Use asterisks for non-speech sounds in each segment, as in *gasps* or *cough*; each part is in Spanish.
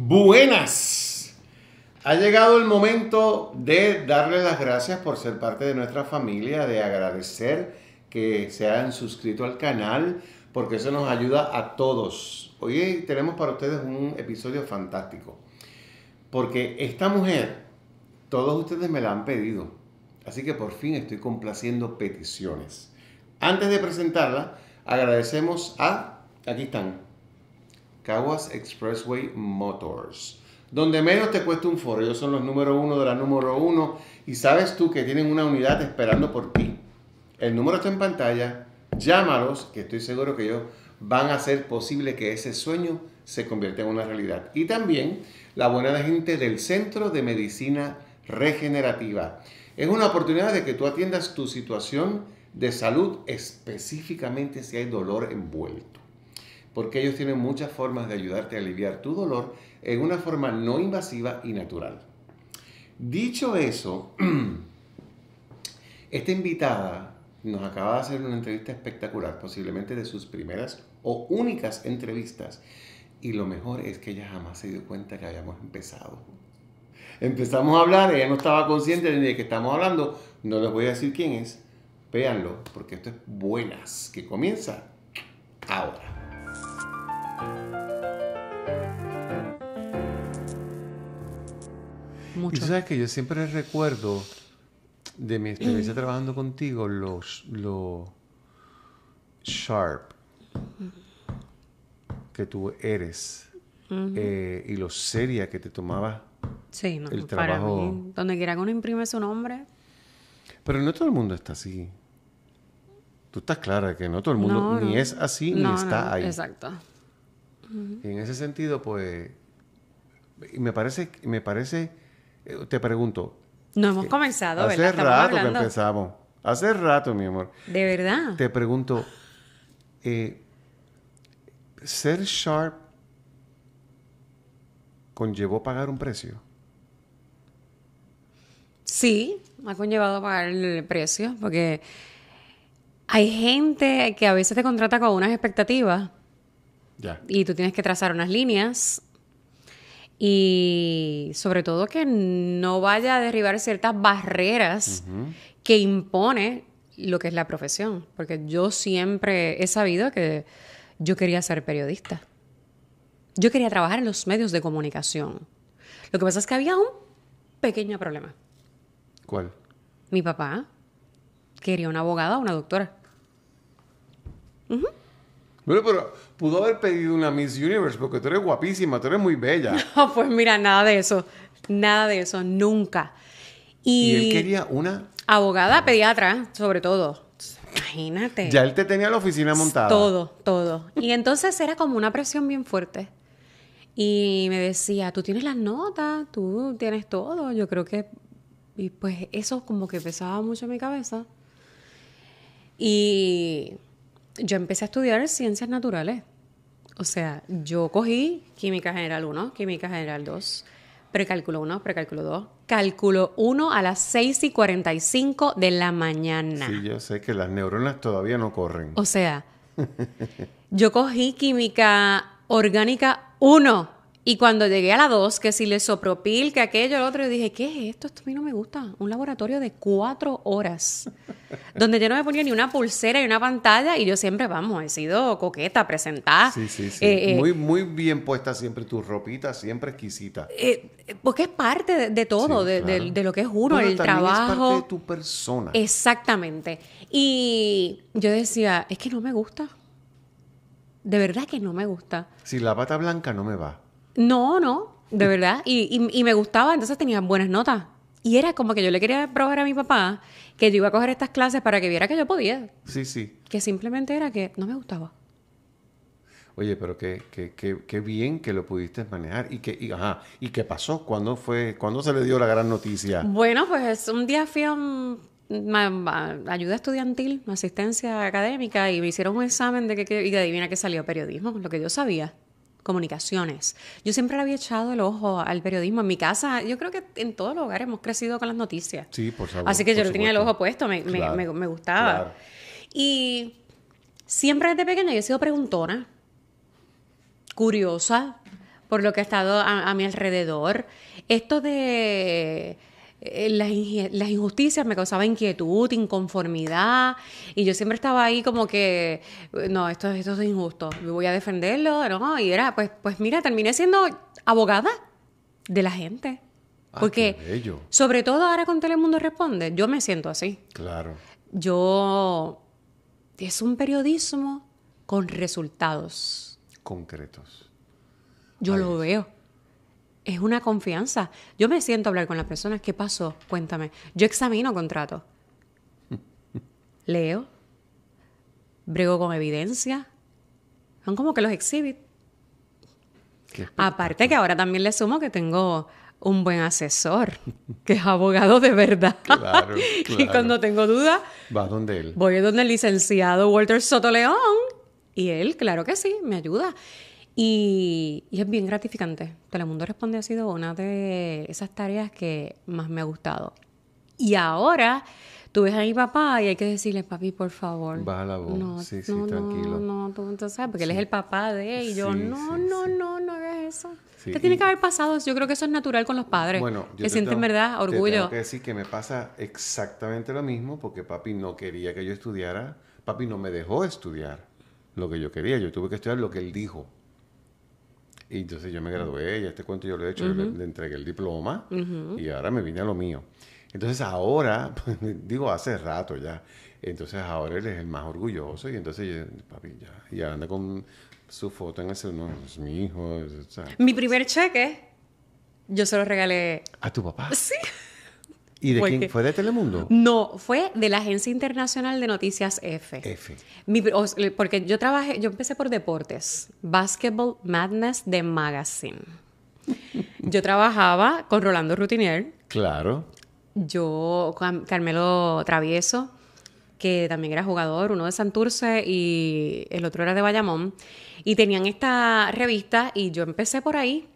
Buenas. Ha llegado el momento de darle las gracias por ser parte de nuestra familia, de agradecer que se hayan suscrito al canal, porque eso nos ayuda a todos. Hoy tenemos para ustedes un episodio fantástico, porque esta mujer, todos ustedes me la han pedido, así que por fin estoy complaciendo peticiones. Antes de presentarla, agradecemos a, aquí están, Caguas Expressway Motors. Donde menos te cuesta un foro. Ellos son los número uno de la número uno. Y sabes tú que tienen una unidad esperando por ti. El número está en pantalla. Llámalos, que estoy seguro que ellos van a hacer posible que ese sueño se convierta en una realidad. Y también la buena gente del Centro de Medicina Regenerativa. Es una oportunidad de que tú atiendas tu situación de salud, específicamente si hay dolor envuelto porque ellos tienen muchas formas de ayudarte a aliviar tu dolor en una forma no invasiva y natural. Dicho eso, *clears throat* esta invitada nos acaba de hacer una entrevista espectacular, posiblemente de sus primeras o únicas entrevistas. Y lo mejor es que ella jamás se dio cuenta que habíamos empezado. Empezamos a hablar, ella no estaba consciente de que estamos hablando. No les voy a decir quién es. Véanlo, porque esto es buenas, que comienza ahora. mucho. Y sabes que yo siempre recuerdo de mi experiencia mm. trabajando contigo lo, sharp mm. que tú eres mm-hmm. eh, y lo seria que te tomaba el trabajo. donde quiera que uno imprime su nombre. Pero no todo el mundo está así. Tú estás clara que no todo el mundo ni es así ni está ahí. Exacto. Y en ese sentido, pues, me parece, me parece eh, te pregunto. No hemos eh, comenzado, hace Hace rato que empezamos. Hace rato, mi amor. De verdad. Te pregunto, eh, ser sharp conllevó pagar un precio. Sí, ha conllevado pagar el precio, porque hay gente que a veces te contrata con unas expectativas. Y tú tienes que trazar unas líneas y sobre todo que no vaya a derribar ciertas barreras que impone lo que es la profesión, porque yo siempre he sabido que yo quería ser periodista. Yo quería trabajar en los medios de comunicación. Lo que pasa es que había un pequeño problema. ¿Cuál? Mi papá quería una abogada o una doctora pero pudo haber pedido una Miss Universe porque tú eres guapísima, tú eres muy bella. *laughs* No, pues mira, nada de eso. Nada de eso, nunca. Y, ¿Y él quería una. Abogada, pediatra, sobre todo. Imagínate. Ya él te tenía la oficina montada. Todo, todo. Y entonces era como una presión bien fuerte. Y me decía, tú tienes las notas, tú tienes todo. Yo creo que. Y pues eso como que pesaba mucho en mi cabeza. Y yo empecé a estudiar ciencias naturales. O sea, yo cogí química general 1, química general 2, precálculo 1, precálculo 2, cálculo 1 a las 6 y 45 de la mañana. Sí, yo sé que las neuronas todavía no corren. O sea, *laughs* yo cogí química orgánica 1 y cuando llegué a la dos que si le sopropil, que aquello, el otro, yo dije, ¿qué es esto? Esto a mí no me gusta. Un laboratorio de cuatro horas, *laughs* donde yo no me ponía ni una pulsera ni una pantalla, y yo siempre, vamos, he sido coqueta, presentada. Sí, sí, sí. Eh, eh, muy, muy bien puesta siempre tu ropita, siempre exquisita. Eh, porque es parte de, todo, de, lo que es uno, el trabajo. Es parte de tu persona. Exactamente. Y yo decía, es que no me gusta. De verdad que no me gusta. Si la pata blanca no me va no, no, de verdad. Y, y, me gustaba, entonces tenía buenas notas. Y era como que yo le quería probar a mi papá que yo iba a coger estas clases para que viera que yo podía. Sí, sí. Que simplemente era que no me gustaba. Oye, pero qué, qué, bien que lo pudiste manejar. ¿Y qué, y, ajá, ¿y qué pasó? ¿Cuándo, fue, cuando se le dio la gran noticia? Bueno, pues un día fui a, ayuda estudiantil, asistencia académica, y me hicieron un examen de que, y adivina que salió periodismo, lo que yo sabía comunicaciones. Yo siempre le había echado el ojo al periodismo. En mi casa, yo creo que en todos los hogares hemos crecido con las noticias. Sí, por favor. Así que yo le tenía el ojo puesto, me, gustaba. Y siempre desde pequeña yo he sido preguntona, curiosa por lo que ha estado a mi alrededor. Esto de eh, las, injusticias me causaban inquietud, inconformidad, y yo siempre estaba ahí como que, eh, no, esto, esto es injusto, me voy a defenderlo, ¿no? Y era, pues, pues mira, terminé siendo abogada de la gente. Ah, porque, sobre todo ahora con Telemundo Responde, yo me siento así. Claro. Yo. Es un periodismo con resultados. Concretos. Yo lo veo es una confianza. Yo me siento a hablar con las personas, ¿qué pasó? Cuéntame. Yo examino contratos. *laughs* Leo, brego con evidencia. Son como que los exhibit. Aparte que ahora también le sumo que tengo un buen asesor, *laughs* que es abogado de verdad. *laughs* Y cuando tengo dudas, va donde él. Voy donde el licenciado Walter León. y él, claro que sí, me ayuda. Y, es bien gratificante. Telemundo Responde ha sido una de esas tareas que más me ha gustado. Y ahora tú ves a mi papá y hay que decirle, papi, por favor. Baja la voz. No, sí, sí, tranquilo. No, no, tú, entonces sabes, porque él es el papá de él. Y yo, no, no, no, no hagas eso. Te tiene que haber pasado? Yo creo que eso es natural con los padres. Bueno, yo que sienten, ¿verdad? Orgullo. Te tengo que decir que me pasa exactamente lo mismo porque papi no quería que yo estudiara. Papi no me dejó estudiar lo que yo quería. Yo tuve que estudiar lo que él dijo. Y entonces yo me gradué, ya este cuento yo lo he hecho, le, entregué el diploma y ahora me vine a lo mío. Entonces ahora, *laughs* pues, digo hace rato ya, entonces ahora él es el más orgulloso y entonces papi ya, anda con su foto en el celular, no, es mi hijo. mi primer cheque, yo se lo regalé. ¿A tu papá? Sí. ¿Y de quién? ¿Fue de Telemundo? No, fue de la Agencia Internacional de Noticias F. porque yo trabajé, yo empecé por deportes, Basketball Madness de Magazine. Yo trabajaba con Rolando Routinier. Claro. Yo, Carmelo Travieso, que también era jugador, uno de Santurce y el otro era de Bayamón. Y tenían esta revista y yo empecé por ahí.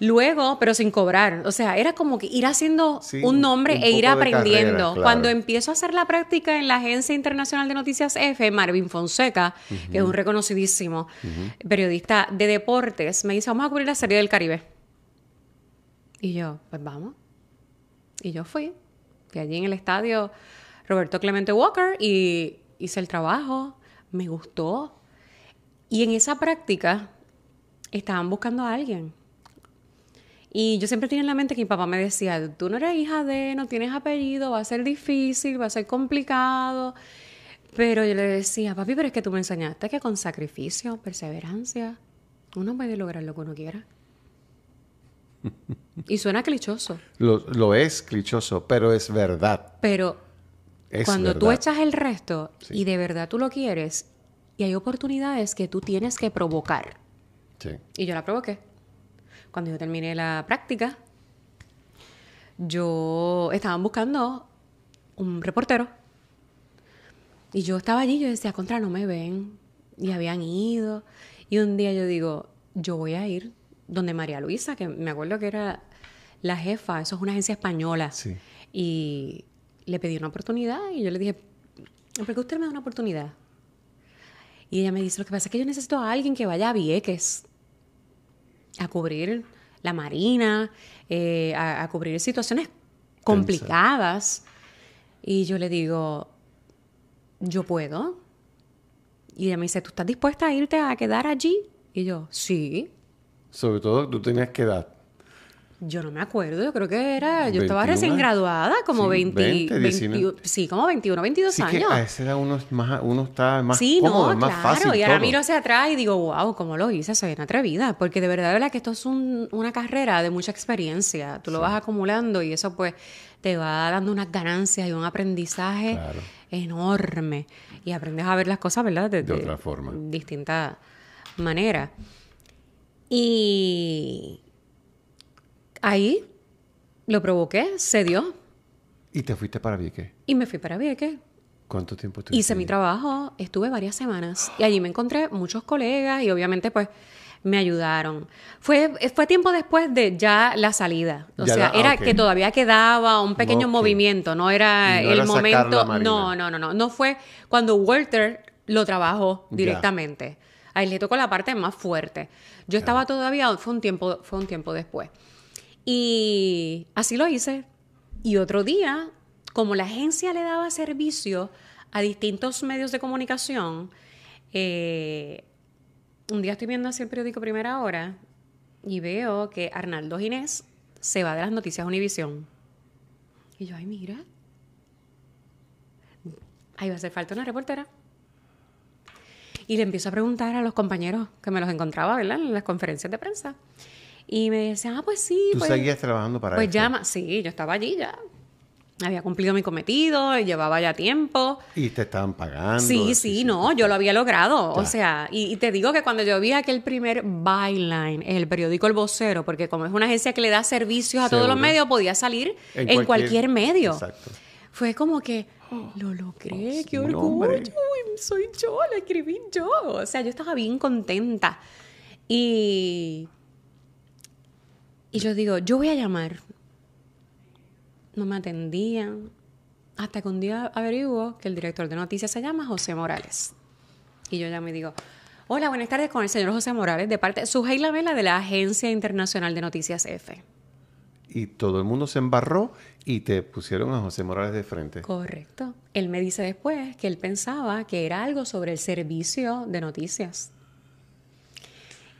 Luego, pero sin cobrar. O sea, era como que ir haciendo un nombre e ir aprendiendo. Cuando empiezo a hacer la práctica en la Agencia Internacional de Noticias F, Marvin Fonseca, que es un reconocidísimo periodista de deportes, me dice, vamos a cubrir la Serie del Caribe. Y yo, pues vamos. Y yo fui. Y allí en el estadio Roberto Clemente Walker y hice el trabajo. Me gustó. Y en esa práctica estaban buscando a alguien y yo siempre tenía en la mente que mi papá me decía, tú no eres hija de, no tienes apellido, va a ser difícil, va a ser complicado. Pero yo le decía, papi, pero es que tú me enseñaste que con sacrificio, perseverancia, uno puede lograr lo que uno quiera. y suena clichoso. *laughs* Lo, es clichoso, pero es verdad. Pero cuando tú echas el resto y de verdad tú lo quieres, y hay oportunidades que tú tienes que provocar. Y yo la provoqué cuando yo terminé la práctica, yo estaban buscando un reportero. Y yo estaba allí, yo decía, contra, no me ven. Y habían ido. Y un día yo digo, yo voy a ir donde María Luisa, que me acuerdo que era la jefa, eso es una agencia española. Y le pedí una oportunidad y yo le dije, ¿por qué usted me da una oportunidad? Y ella me dice, lo que pasa es que yo necesito a alguien que vaya a Vieques a cubrir la marina, eh, a, cubrir situaciones complicadas. Y yo le digo, yo puedo. Y ella me dice, ¿tú estás dispuesta a irte a quedar allí? Y yo, sí. Sobre todo, ¿tú tenías que edad? Yo no me acuerdo, yo creo que era, yo estaba recién graduada, como 20, sí, como 21, 22 años. Que a esa uno, más, está más sí, no, más claro. fácil. Y ahora miro hacia atrás y digo, wow, ¿cómo lo hice? Soy una atrevida, porque de verdad, verdad que esto es una carrera de mucha experiencia, tú lo vas acumulando y eso pues te va dando unas ganancias y un aprendizaje enorme y aprendes a ver las cosas, ¿verdad? De, de otra forma. De distinta manera. Y ahí lo provoqué, se ¿Y te fuiste para Vieques? Y me fui para Vieques. ¿Cuánto tiempo estuviste? Hice mi trabajo, estuve varias semanas y allí me encontré muchos colegas y obviamente pues me ayudaron. Fue, fue tiempo después de ya la salida. O sea, ah, era que todavía quedaba un pequeño movimiento, no era el momento. No, no, no, no. No fue cuando Walter lo trabajó directamente. Ahí le tocó la parte más fuerte. Yo estaba todavía, fue un tiempo, fue un tiempo después. Y así lo hice. Y otro día, como la agencia le daba servicio a distintos medios de comunicación, eh, un día estoy viendo así el periódico Primera Hora y veo que Arnaldo Ginés se va de las noticias Univisión. Y yo, ay, mira, ahí va a hacer falta una reportera. Y le empiezo a preguntar a los compañeros que me los encontraba, ¿verdad? En las conferencias de prensa. Y me decía ah, pues sí. ¿Tú pues seguías trabajando para pues ya, llama, sí, yo estaba allí ya. Había cumplido mi cometido, llevaba ya tiempo. Y te estaban pagando. Sí, sí, no, yo lo había logrado. O sea, y, te digo que cuando yo vi aquel primer byline el periódico El Vocero, porque como es una agencia que le da servicios a todos los medios, podía salir en, cualquier, medio. Exacto fue como que oh, lo logré, oh, qué orgullo, soy yo, la escribí yo. O sea, yo estaba bien contenta. Y y yo digo, yo voy a llamar. No me atendían. Hasta que un día averiguo que el director de noticias se llama José Morales. Y yo ya me digo, hola, buenas tardes con el señor José Morales, de parte de Suheila Vela de la Agencia Internacional de Noticias F. Y todo el mundo se embarró y te pusieron a José Morales de frente. Correcto. Él me dice después que él pensaba que era algo sobre el servicio de noticias.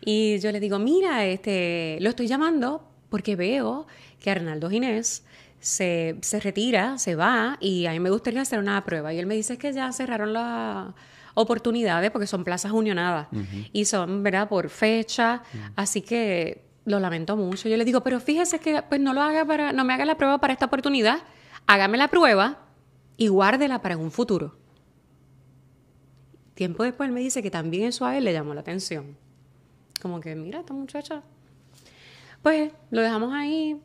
Y yo le digo, mira, este, lo estoy llamando porque veo que Arnaldo Ginés se, se, retira, se va y a mí me gustaría hacer una prueba. Y él me dice que ya cerraron las oportunidades porque son plazas unionadas y son, ¿verdad?, por fecha. Así que lo lamento mucho. Yo le digo, pero fíjese que pues no lo haga para, no me haga la prueba para esta oportunidad, hágame la prueba y guárdela para un futuro. Tiempo después él me dice que también eso a él le llamó la atención como que, mira, esta muchacha. Pues lo dejamos ahí.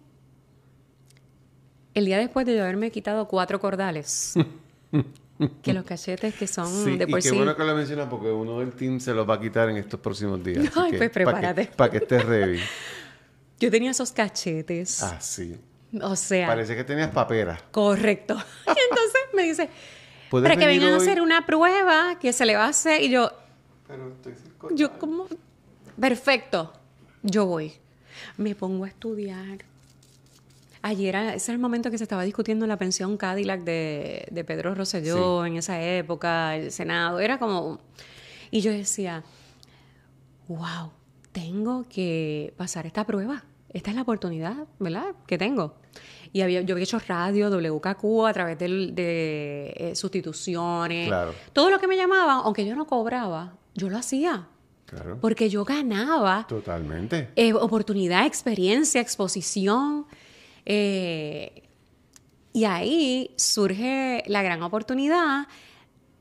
El día después de yo haberme quitado cuatro cordales, *laughs* que los cachetes que son de por y qué sí. bueno que lo mencionas porque uno del team se los va a quitar en estos próximos días. Ay, *laughs* pues prepárate. Para que, estés ready. *laughs* Yo tenía esos cachetes. Ah, sí. O sea. Parece que tenías papera. Correcto. Y entonces me dice, para que vengan a hacer una prueba que se le va a hacer. Y yo. Pero estoy yo, como, perfecto, yo voy. Me pongo a estudiar. Ayer, ese era el momento que se estaba discutiendo la pensión Cadillac de, Pedro Rosselló en esa época, el Senado. Era como. Y yo decía, wow, tengo que pasar esta prueba. Esta es la oportunidad, ¿verdad? Que tengo. Y había, yo había hecho radio, WKQ, a través de, eh, sustituciones. Todo lo que me llamaban, aunque yo no cobraba, yo lo hacía. Porque yo ganaba. Totalmente. Eh, oportunidad, experiencia, exposición. Eh, y ahí surge la gran oportunidad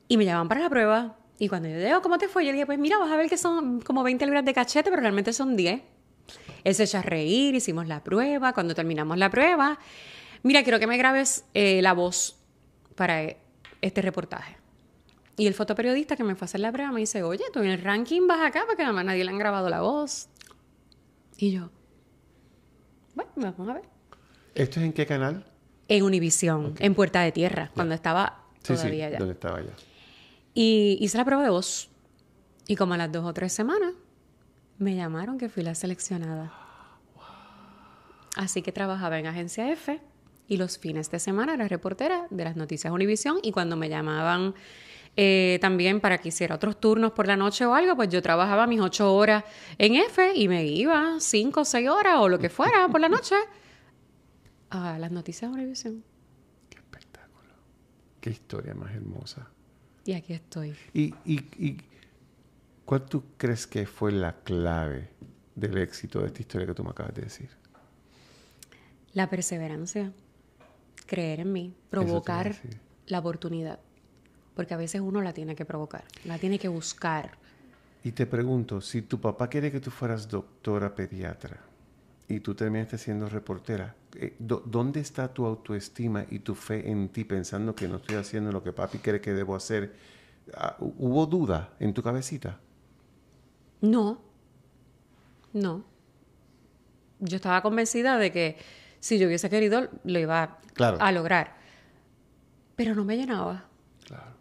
y me llaman para la prueba. Y cuando yo digo, ¿cómo te fue? Yo le dije, pues mira, vas a ver que son como 20 libras de cachete, pero realmente son 10. Él se echó a reír, hicimos la prueba. Cuando terminamos la prueba, mira, quiero que me grabes eh, la voz para este reportaje. Y el fotoperiodista que me fue a hacer la prueba me dice, oye, tú en el ranking vas acá porque más nadie le han grabado la voz. Y yo, bueno, vamos a ver. ¿Esto es en qué canal? En Univisión, en Puerta de Tierra, cuando estaba todavía sí, Donde estaba allá. Y hice la prueba de voz. Y como a las dos o tres semanas, me llamaron que fui la seleccionada. *gasps* Así que trabajaba en Agencia F y los fines de semana era reportera de las noticias Univisión y cuando me llamaban eh, también para que hiciera otros turnos por la noche o algo, pues yo trabajaba mis ocho horas en F y me iba cinco o seis horas o lo que fuera por la noche a las noticias de Univisión. Qué espectáculo. Qué historia más hermosa. Y aquí estoy. y cuál tú crees que fue la clave del éxito de esta historia que tú me acabas de decir? La perseverancia, creer en mí, provocar la oportunidad porque a veces uno la tiene que provocar, la tiene que buscar. Y te pregunto, si tu papá quiere que tú fueras doctora pediatra y tú terminaste siendo reportera, eh, ¿dónde está tu autoestima y tu fe en ti pensando que no estoy haciendo lo que papi quiere que debo hacer? Ah, ¿Hubo duda en tu cabecita? No, no. Yo estaba convencida de que si yo hubiese querido lo iba a lograr, pero no me llenaba.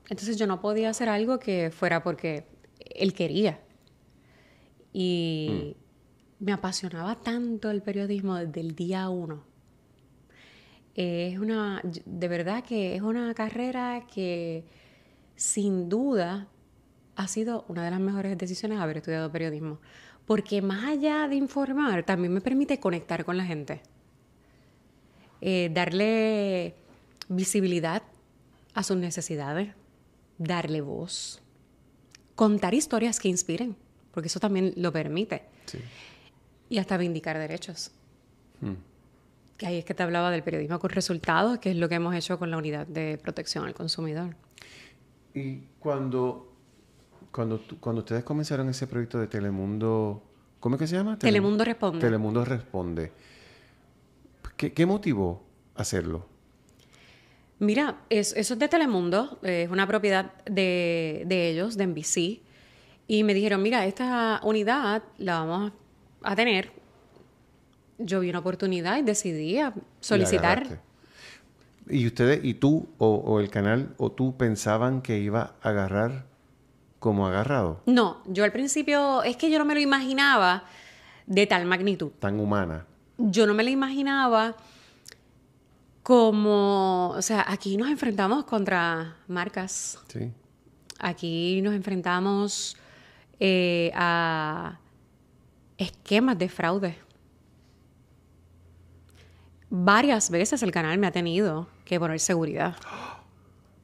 Entonces yo no podía hacer algo que fuera porque él quería. Y mm. me apasionaba tanto el periodismo desde el día uno. Es una, de verdad que es una carrera que sin duda ha sido una de las mejores decisiones haber estudiado periodismo. Porque más allá de informar, también me permite conectar con la gente. Eh, darle visibilidad a sus necesidades, darle voz, contar historias que inspiren, porque eso también lo permite. Y hasta vindicar derechos. Hmm. Que ahí es que te hablaba del periodismo con resultados, que es lo que hemos hecho con la unidad de protección al consumidor. Y cuando, cuando, ustedes comenzaron ese proyecto de Telemundo, ¿cómo es que se llama? Telemundo, Responde. Telemundo Responde. ¿Qué, qué motivó hacerlo? Mira, eso, eso es de Telemundo, eh, es una propiedad de, de ellos, de NBC. Y me dijeron, mira, esta unidad la vamos a tener. Yo vi una oportunidad y decidí solicitar. ¿Y ustedes, y tú o, o, el canal, o tú pensaban que iba a agarrar como agarrado? No, yo al principio, es que yo no me lo imaginaba de tal magnitud. Tan humana. Yo no me lo imaginaba como, o sea, aquí nos enfrentamos contra marcas. Sí. Aquí nos enfrentamos eh, a esquemas de fraude. Varias veces el canal me ha tenido que poner seguridad.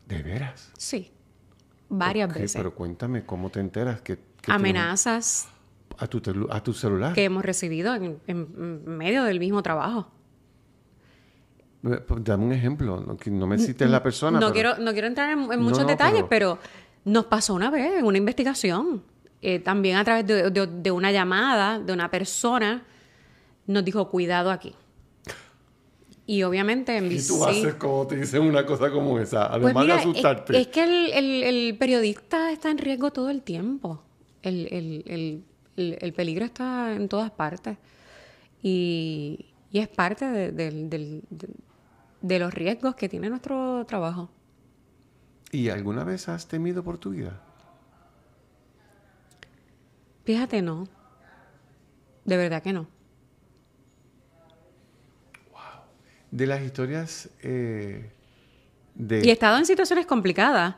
¿De veras? Sí. Varias veces. Pero cuéntame, ¿cómo te enteras? que Amenazas. A, tu celular. Que hemos recibido en medio del mismo trabajo. Pues, dame un ejemplo, no, no me cites la persona. No, quiero, no quiero entrar en, muchos detalles, pero... nos pasó una vez en una investigación, eh, también a través de, una llamada de una persona, nos dijo, cuidado aquí. Y obviamente en ¿Y tú haces como te dicen una cosa como esa? Pues Además de asustarte. Es, que el, periodista está en riesgo todo el tiempo. El, peligro está en todas partes. Y, es parte de, del de los riesgos que tiene nuestro trabajo. ¿Y alguna vez has temido por tu vida? Fíjate, no. De verdad que no. De las historias eh, de... Y he estado en situaciones complicadas.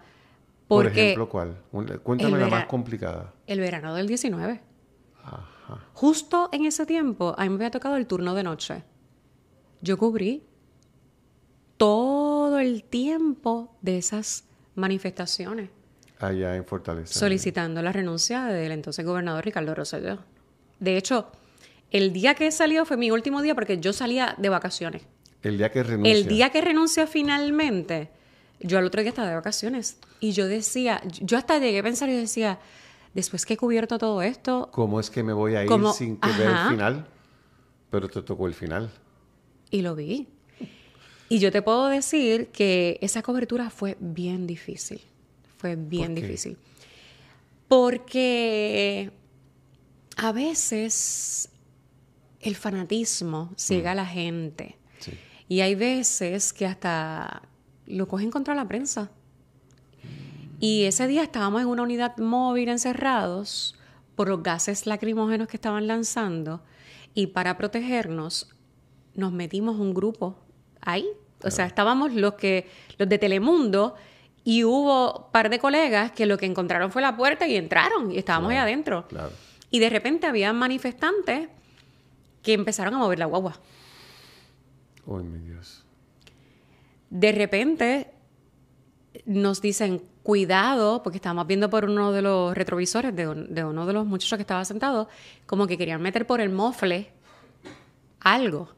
Porque por ejemplo, ¿cuál? Cuéntame la más complicada. El verano del 19. Justo en ese tiempo, a mí me había tocado el turno de noche. Yo cubrí todo el tiempo de esas manifestaciones. Allá en Fortaleza. Solicitando la renuncia del entonces gobernador Ricardo Roselló. De hecho, el día que salió fue mi último día porque yo salía de vacaciones. El día que renuncia. El día que renuncia finalmente, yo al otro día estaba de vacaciones. Y yo decía, yo hasta llegué a pensar y decía, después que he cubierto todo esto. ¿Cómo es que me voy a ir sin que el final? Pero te tocó el final. Y lo vi. Y yo te puedo decir que esa cobertura fue bien difícil. Fue bien difícil. Porque a veces el fanatismo ciega mm. a la gente. Y hay veces que hasta lo cogen contra la prensa. Y ese día estábamos en una unidad móvil encerrados por los gases lacrimógenos que estaban lanzando y para protegernos nos metimos un grupo ahí o sea, estábamos los que los de Telemundo y hubo un par de colegas que lo que encontraron fue la puerta y entraron y estábamos ya ahí adentro. Claro. Y de repente había manifestantes que empezaron a mover la guagua. Ay, mi Dios. De repente nos dicen, cuidado, porque estábamos viendo por uno de los retrovisores de uno de los muchachos que estaba sentado, como que querían meter por el mofle algo.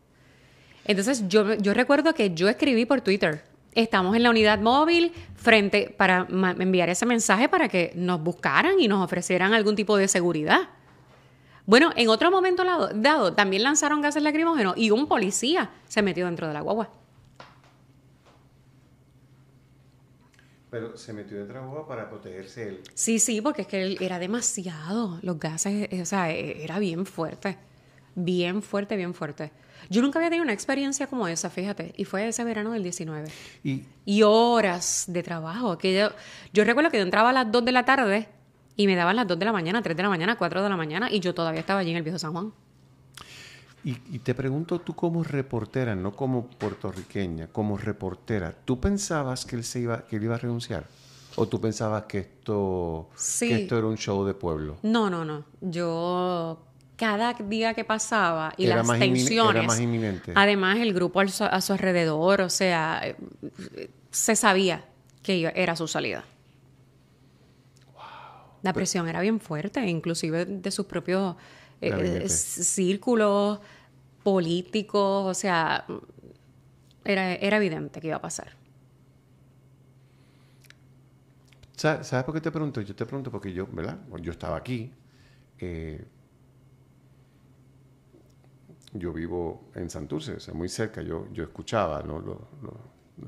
Entonces yo, yo recuerdo que yo escribí por Twitter. Estamos en la unidad móvil frente para enviar ese mensaje para que nos buscaran y nos ofrecieran algún tipo de seguridad. Bueno, en otro momento dado, también lanzaron gases lacrimógenos y un policía se metió dentro de la guagua. Pero se metió dentro de la guagua para protegerse él. Sí, sí, porque es que él era demasiado. Los gases, eh, o sea, e-, era bien fuerte. Bien fuerte, bien fuerte. Yo nunca había tenido una experiencia como esa, fíjate, y fue ese verano del 19. Y, horas de trabajo. yo, recuerdo que yo entraba a las 2 de la tarde y me daban las 2 de la mañana, 3 de la mañana, 4 de la mañana, y yo todavía estaba allí en el viejo San Juan. Y, te pregunto tú como reportera, no como puertorriqueña, como reportera, ¿tú pensabas que él, se iba, que iba a renunciar? ¿O tú pensabas que esto, que esto era un show de pueblo? No, no, no. Yo cada día que pasaba y las tensiones. Además, el grupo a su, alrededor, o sea, se sabía que era su salida. La presión era bien fuerte, inclusive de sus propios eh, eh, círculos políticos, o sea, era, evidente que iba a pasar. ¿Sabes por qué te pregunto? Yo te pregunto porque yo, ¿verdad? Yo estaba aquí. Eh, yo vivo en Santurce, o muy cerca, yo, yo escuchaba los,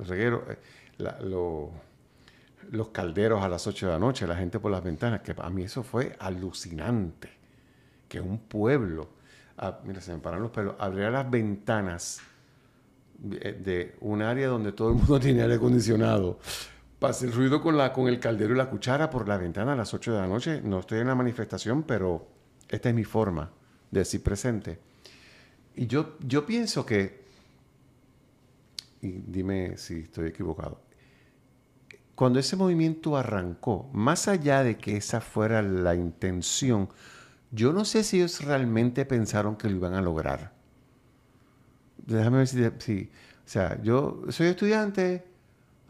regueros, eh, los, calderos a las 8 de la noche, la gente por las ventanas, que a mí eso fue alucinante, que un pueblo, a, ah, mira, se me paran los pelos, abría las ventanas eh, de, un área donde todo el mundo *laughs* tiene aire acondicionado. Pasé el ruido con, la, con el caldero y la cuchara por la ventana a las 8 de la noche. No estoy en la manifestación, pero esta es mi forma de decir presente y yo, pienso que, y dime si estoy equivocado, cuando ese movimiento arrancó, más allá de que esa fuera la intención, yo no sé si ellos realmente pensaron que lo iban a lograr. Déjame ver si, o sea, yo soy estudiante,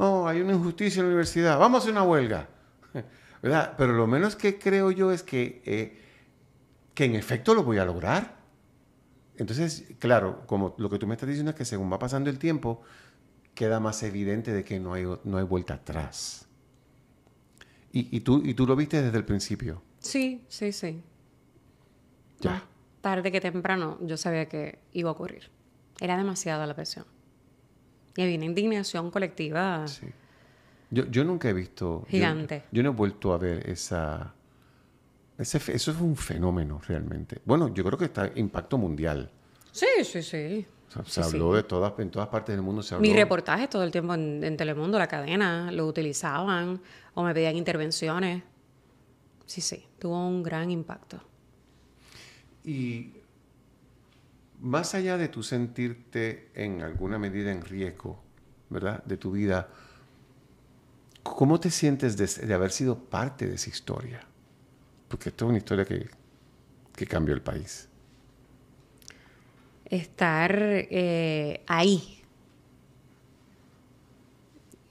no, hay una injusticia en la universidad, vamos a hacer una huelga. *laughs* Pero lo menos que creo yo es que, eh, que en efecto lo voy a lograr. Entonces, claro, como lo que tú me estás diciendo es que según va pasando el tiempo, queda más evidente de que no hay, no hay vuelta atrás. Y, tú, y tú lo viste desde el principio. Sí, sí, sí. Ya. tarde que temprano yo sabía que iba a ocurrir. Era demasiada la presión. Y había una indignación colectiva. Sí. Yo, yo nunca he visto. Gigante. yo no he vuelto a ver esa eso es un fenómeno realmente. Bueno, yo creo que está impacto mundial. Sí, sí, sí. se habló de todas, en todas partes del mundo. Se habló. Mi reportaje todo el tiempo en, Telemundo, la cadena, lo utilizaban o me pedían intervenciones. Sí, sí, tuvo un gran impacto. Y más allá de tú sentirte en alguna medida en riesgo, ¿verdad? De tu vida, ¿cómo te sientes de haber sido parte de esa historia? porque esto es una historia que, cambió el país. Estar eh, ahí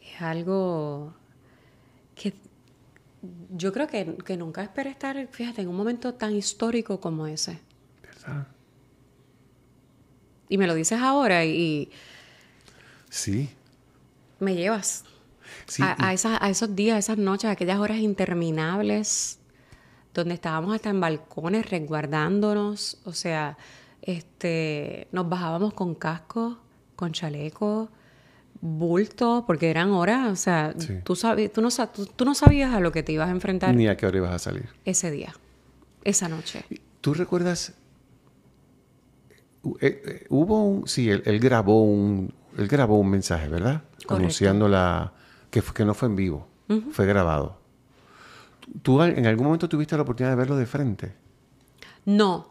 es algo que yo creo que, nunca esperé estar, fíjate, en un momento tan histórico como ese. ¿Verdad? Y me lo dices ahora y... Sí. Me llevas a, a, a esos días, a esas noches, a aquellas horas interminables donde estábamos hasta en balcones resguardándonos, o sea, este, nos bajábamos con cascos, con chalecos, bultos, porque eran horas, o sea, tú, tú, no, sabías a lo que te ibas a enfrentar. Ni a qué hora ibas a salir. Ese día, esa noche. ¿Tú recuerdas? Eh, eh, hubo un, sí, él, grabó un, él grabó un mensaje, ¿verdad? Correcto. la, que, no fue en vivo, fue grabado. ¿Tú en algún momento tuviste la oportunidad de verlo de frente? No.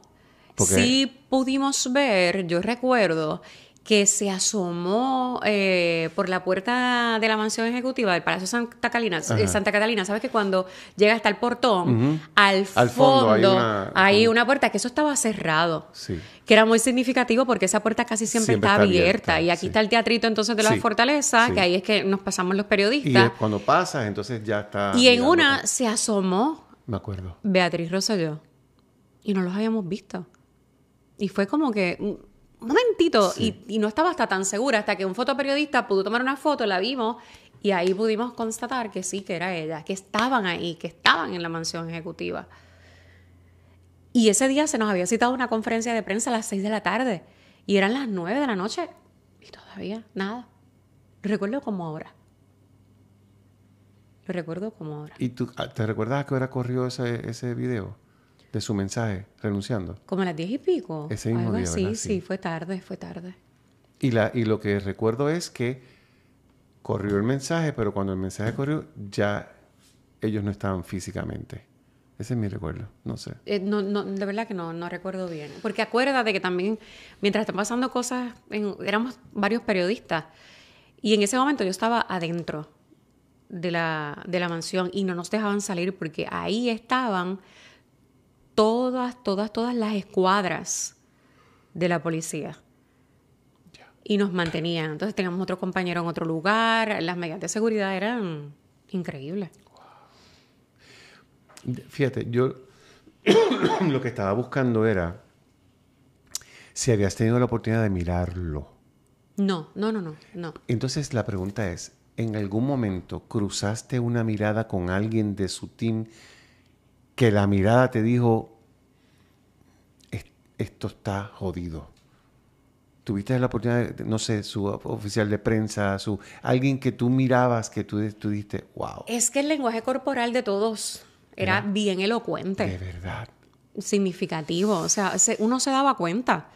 Sí pudimos ver, yo recuerdo, que se asomó eh, por la puerta de la mansión ejecutiva del Palacio Santa Catalina. Eh, Santa Catalina, sabes que cuando llega hasta el portón, al, fondo, hay, una, puerta que eso estaba cerrado. Sí. Que era muy significativo porque esa puerta casi siempre, está, abierta. Y aquí está el teatrito entonces de la fortaleza, que ahí es que nos pasamos los periodistas. Y cuando pasas, entonces ya está. Y en una se asomó. Me acuerdo. Beatriz Rosselló. Y no los habíamos visto. Y fue como que mm, momentito, y, no estaba hasta tan segura, hasta que un fotoperiodista pudo tomar una foto, la vimos, y ahí pudimos constatar que sí, que era ella, que estaban ahí, que estaban en la mansión ejecutiva. Y ese día se nos había citado una conferencia de prensa a las 6 de la tarde, y eran las 9 de la noche, y todavía nada. recuerdo como ahora. Lo recuerdo como ahora. ¿Y tú ah, te recuerdas a qué hora corrió ese, ese video? de su mensaje renunciando? Como a las diez y pico. Ese mismo día, sí, sí, fue tarde, fue tarde. Y, la, y lo que recuerdo es que corrió el mensaje, pero cuando el mensaje corrió, ya ellos no estaban físicamente. Ese es mi recuerdo, no sé. Eh, de verdad que no, no recuerdo bien. Porque acuérdate que también, mientras están pasando cosas, éramos varios periodistas. Y en ese momento yo estaba adentro de la, de la mansión y no nos dejaban salir porque ahí estaban todas, todas, todas las escuadras de la policía. Y nos mantenían. Entonces teníamos otro compañero en otro lugar. Las medidas de seguridad eran increíbles. Fíjate, yo *coughs* lo que estaba buscando era si habías tenido la oportunidad de mirarlo. No, no, no, no, no. Entonces la pregunta es, ¿en algún momento cruzaste una mirada con alguien de su team que la mirada te dijo, esto está jodido. Tuviste la oportunidad, de, no sé, su oficial de prensa, su alguien que tú mirabas, que tú, tú diste, wow. Es que el lenguaje corporal de todos era, bien elocuente. De verdad. Significativo, o sea, uno se daba cuenta.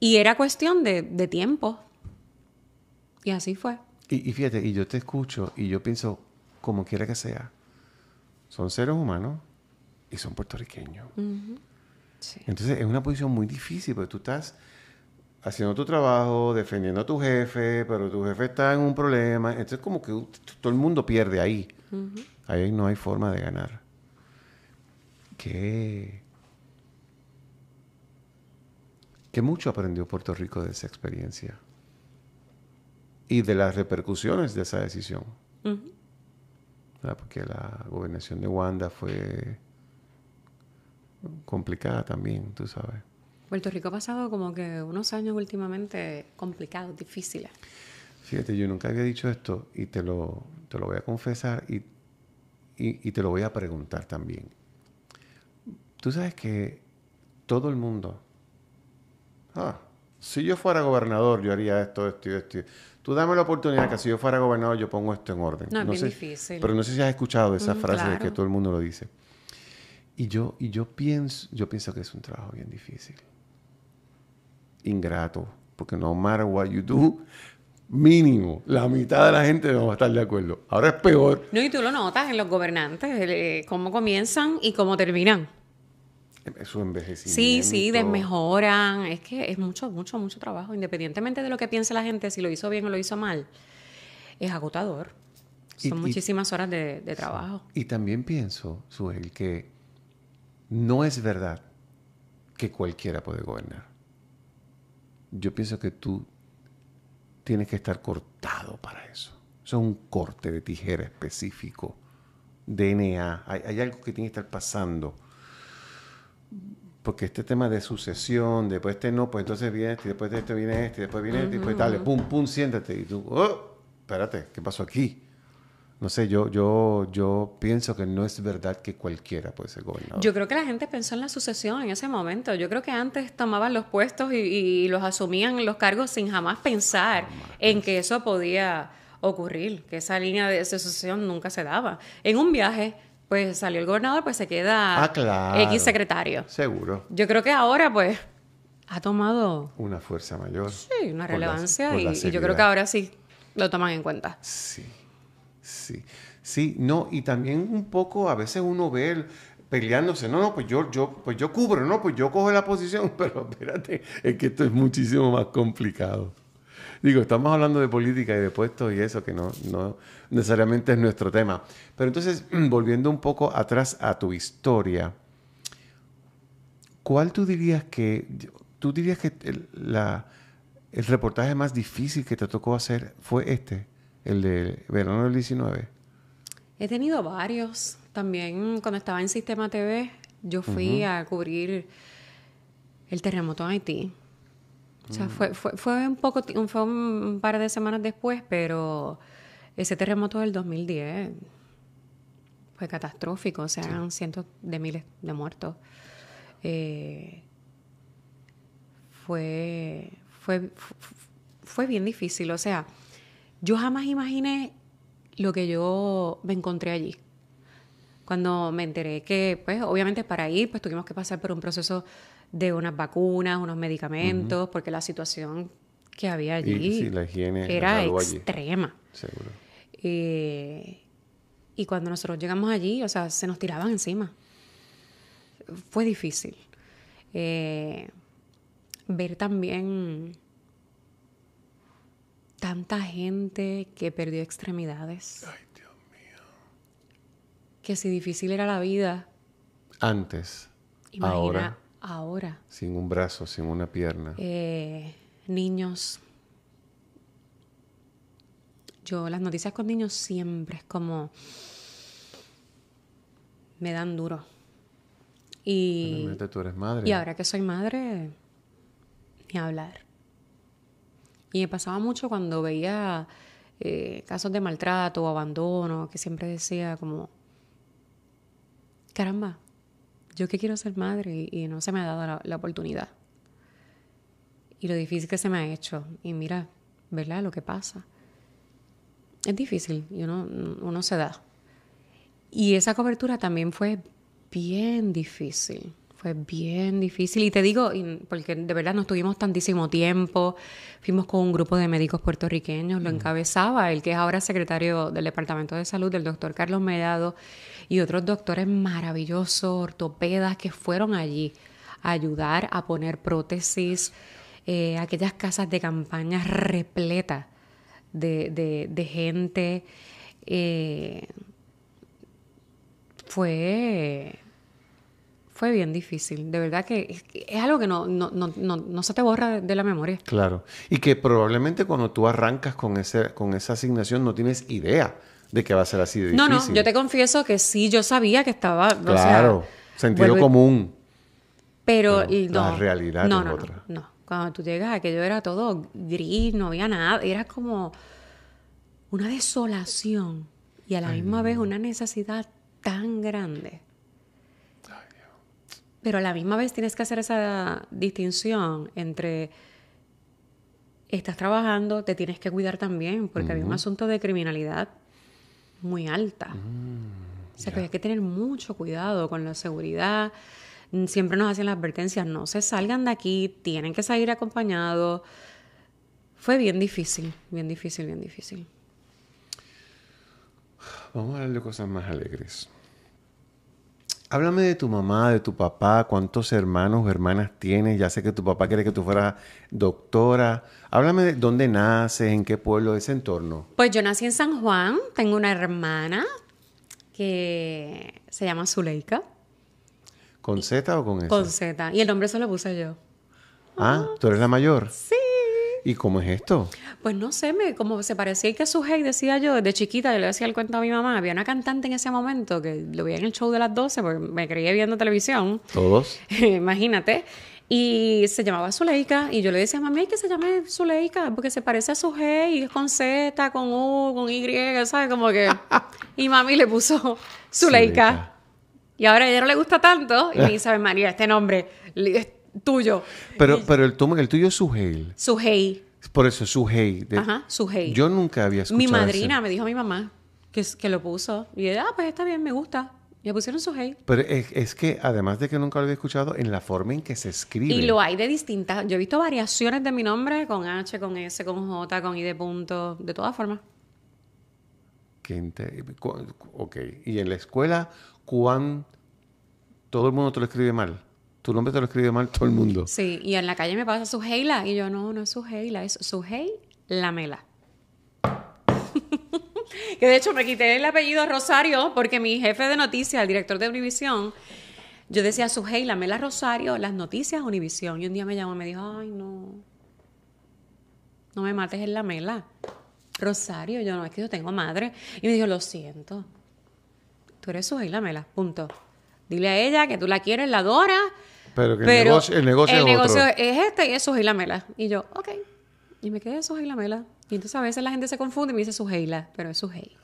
Y era cuestión de, de tiempo. Y así fue. Y, y, fíjate, y yo te escucho y yo pienso, como quiera que sea, son seres humanos y son puertorriqueños. Entonces es una posición muy difícil porque tú estás haciendo tu trabajo, defendiendo a tu jefe, pero tu jefe está en un problema. Entonces como que todo el mundo pierde ahí. Ahí no hay forma de ganar. ¿Qué que mucho aprendió Puerto Rico de esa experiencia y de las repercusiones de esa decisión. Porque la gobernación de Wanda fue complicada también, tú sabes. Puerto Rico ha pasado como que unos años últimamente complicados, difíciles. Fíjate, yo nunca había dicho esto y te lo, lo voy a confesar y, te lo voy a preguntar también. Tú sabes que todo el mundo, ah, si yo fuera gobernador, yo haría esto, esto y esto. Tú dame la oportunidad que si yo fuera gobernador, yo pongo esto en orden. No, es difícil. Pero no sé si has escuchado esa frase de que todo el mundo lo dice. Y yo, y yo pienso, yo pienso que es un trabajo bien difícil. Ingrato. Porque no matter what you do, mínimo, la mitad de la gente no va a estar de acuerdo. Ahora es peor. No, y tú lo notas en los gobernantes, eh, cómo comienzan y cómo terminan. Su envejecimiento. Sí, sí, desmejoran. Es que es mucho, mucho, mucho trabajo. Independientemente de lo que piense la gente, si lo hizo bien o lo hizo mal, es agotador. Son muchísimas horas de, trabajo. Y también pienso, Suel, que no es verdad que cualquiera puede gobernar. Yo pienso que tú tienes que estar cortado para eso. Eso es un corte de tijera específico, DNA. Hay, algo que tiene que estar pasando. Porque este tema de sucesión, después este no, pues entonces viene este, después de este viene este, después viene este, después dale, pum, pum, siéntate. Y tú, oh, espérate, ¿qué pasó aquí? No sé, yo, yo, yo pienso que no es verdad que cualquiera puede ser gobernador. Yo creo que la gente pensó en la sucesión en ese momento. Yo creo que antes tomaban los puestos y, los asumían los cargos sin jamás pensar en que eso podía ocurrir, que esa línea de sucesión nunca se daba. En un viaje, pues salió el gobernador, pues se queda ah, X secretario. Seguro. Yo creo que ahora, pues, ha tomado... Una fuerza mayor. Sí, una relevancia y yo creo que ahora sí lo toman en cuenta. Sí. Sí, sí, no, y también un poco a veces uno ve peleándose, no, no, pues yo, yo, pues yo cubro, no, pues yo cojo la posición, *laughs* pero espérate, es que esto es muchísimo más complicado. Digo, estamos hablando de política y de puestos y eso, que no, no necesariamente es nuestro tema. Pero entonces, *clears throat* volviendo un poco atrás a tu historia, ¿cuál tú dirías que, tú dirías que el reportaje más difícil que te tocó hacer fue este? el de verano del 19. He tenido varios. También cuando estaba en Sistema TV, yo fui a cubrir el terremoto en Haití. O sea, fue, fue, un poco, fue un par de semanas después, pero ese terremoto del 2010 fue catastrófico. O sea, eran cientos de miles de muertos. Eh, fue, fue, fue bien difícil. O sea, yo jamás imaginé lo que yo me encontré allí. Cuando me enteré que, pues, obviamente para ir, pues tuvimos que pasar por un proceso de unas vacunas, unos medicamentos, porque la situación que había allí era extrema. Seguro. Eh, y cuando nosotros llegamos allí, o sea, se nos tiraban encima. Fue difícil. Eh, ver también tanta gente que perdió extremidades. Ay, Dios mío. Que si difícil era la vida. Antes. Imagina ahora. Ahora. Sin un brazo, sin una pierna. Eh, niños. Yo, las noticias con niños siempre es como. Me dan duro. Y. Tú eres madre. Y ahora que soy madre, ni hablar. Y me pasaba mucho cuando veía eh, casos de maltrato o abandono, que siempre decía como, caramba, yo que quiero ser madre y, no se me ha dado la, oportunidad. Y lo difícil que se me ha hecho. Y mira, ¿verdad? Lo que pasa. Es difícil, y uno se da. Y esa cobertura también fue bien difícil fue bien difícil. Y te digo, porque de verdad no estuvimos tantísimo tiempo, fuimos con un grupo de médicos puertorriqueños, lo encabezaba el que es ahora secretario del Departamento de Salud, el doctor Carlos Medado, y otros doctores maravillosos, ortopedas, que fueron allí a ayudar a poner prótesis, eh, aquellas casas de campaña repletas de, gente. Eh, fue fue bien difícil, de verdad que es, algo que no, no, se te borra de, la memoria. Claro, y que probablemente cuando tú arrancas con, ese, con esa asignación no tienes idea de que va a ser así de difícil. No, no, yo te confieso que sí, yo sabía que estaba... Claro, sentido común. Pero, la realidad no, es otra. no, cuando tú llegas a aquello era todo gris, no había nada, era como una desolación y a la misma vez una necesidad tan grande pero a la misma vez tienes que hacer esa distinción entre estás trabajando, te tienes que cuidar también, porque había un asunto de criminalidad muy alta. Mm, o sea, que hay que tener mucho cuidado con la seguridad. Mm, siempre nos hacen las advertencias, no se salgan de aquí, tienen que salir acompañados. Fue bien difícil, bien difícil, bien difícil. Vamos a hablar de cosas más alegres háblame de tu mamá, de tu papá, cuántos hermanos o hermanas tienes. Ya sé que tu papá quiere que tú fueras doctora. Háblame de dónde naces, en qué pueblo, ese entorno. Pues yo nací en San Juan, tengo una hermana que se llama Zuleika. ¿Con Z o con S? Con Z. Y el nombre se lo puse yo. Ah, ¿tú eres la mayor? Sí. ¿Y cómo es esto? Pues no sé, me, como se parecía que su jefe decía yo desde chiquita, yo le decía el cuento a mi mamá, había una cantante en ese momento que lo veía en el show de las 12 porque me creía viendo televisión. Todos. *laughs* Imagínate. Y se llamaba Zuleika. Y yo le decía, a mami, que se llame Zuleika, porque se parece a su y es con Z, con U, con Y, ¿sabes? Como que. *laughs* y mami le puso Zuleika. Y ahora a ella no le gusta tanto. Y me dice, María, este nombre este tuyo. Pero, pero el, el tuyo es Su hey Por eso, su De, Ajá, hey. Yo nunca había escuchado Mi madrina me dijo a mi mamá que, que lo puso. Y ella, ah, pues está bien, me gusta. Le pusieron Suheil. Pero es, que, además de que nunca lo había escuchado, en la forma en que se escribe. Y lo hay de distintas. Yo he visto variaciones de mi nombre con H, con S, con J, con I de punto, de todas formas. Ok. ¿Y en la escuela, cuán todo el mundo te lo escribe mal? tu nombre te lo escribe mal todo el mundo. Sí, y en la calle me pasa su heila Y yo, no, no es Sujeila, es Sujei Lamela. *laughs* que de hecho me quité el apellido Rosario porque mi jefe de noticias, el director de Univisión, yo decía Sujei Lamela Rosario, las noticias Univisión. Y un día me llamó y me dijo, ay, no, no me mates en Lamela. Rosario, yo no, es que yo tengo madre. Y me dijo, lo siento, tú eres Sujei Lamela, punto. Dile a ella que tú la quieres, la adoras pero que el, negocio, es, negocio es este y es su Mela. Y yo, ok. Y me quedé la Mela. Y entonces a veces la gente se confunde y me dice la, pero es Sujei.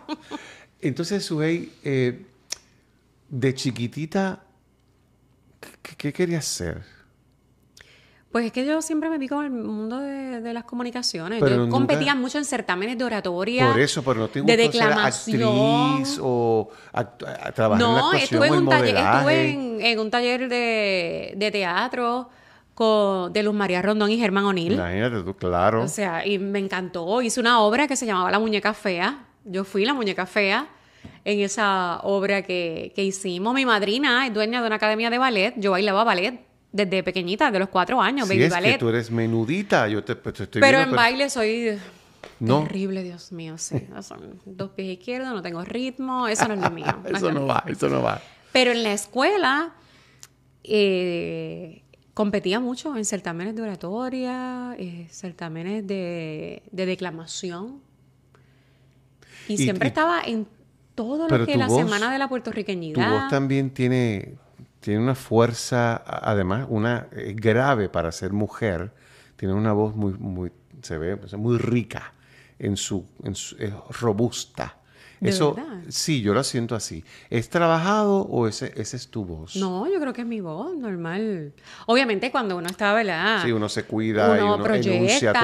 *laughs* entonces, su eh, de chiquitita, ¿qué, quería hacer pues es que yo siempre me vi con el mundo de, las comunicaciones. yo competía mucho en certámenes de oratoria. Por eso, pero no de declamación. actriz o trabajar no, en estuve en un taller, estuve en, un taller de, teatro con, de Luz María Rondón y Germán O'Neill. Imagínate tú, claro. O sea, y me encantó. Hice una obra que se llamaba La Muñeca Fea. Yo fui la Muñeca Fea en esa obra que hicimos. Mi madrina es dueña de una academia de ballet. Yo bailaba ballet desde pequeñita, de los cuatro años, baby es tú eres menudita, yo te, pues, estoy Pero en baile soy terrible, Dios mío, sí. *laughs* Son dos pies izquierdos, no tengo ritmo, eso no es lo mío. *laughs* eso no va, eso no va. Pero en la escuela eh, competía mucho en certámenes de oratoria, eh, certámenes de, declamación. Y, siempre estaba en todo lo que la Semana de la Puertorriqueñidad. Tu voz también tiene tiene una fuerza, además, una eh, grave para ser mujer, tiene una voz muy, muy, se ve muy rica, en su, es robusta. Eso, verdad? sí, yo lo siento así. ¿Es trabajado o ese, ese es tu voz? No, yo creo que es mi voz, normal. Obviamente cuando uno está, ¿verdad? Sí, uno se cuida y uno proyecta,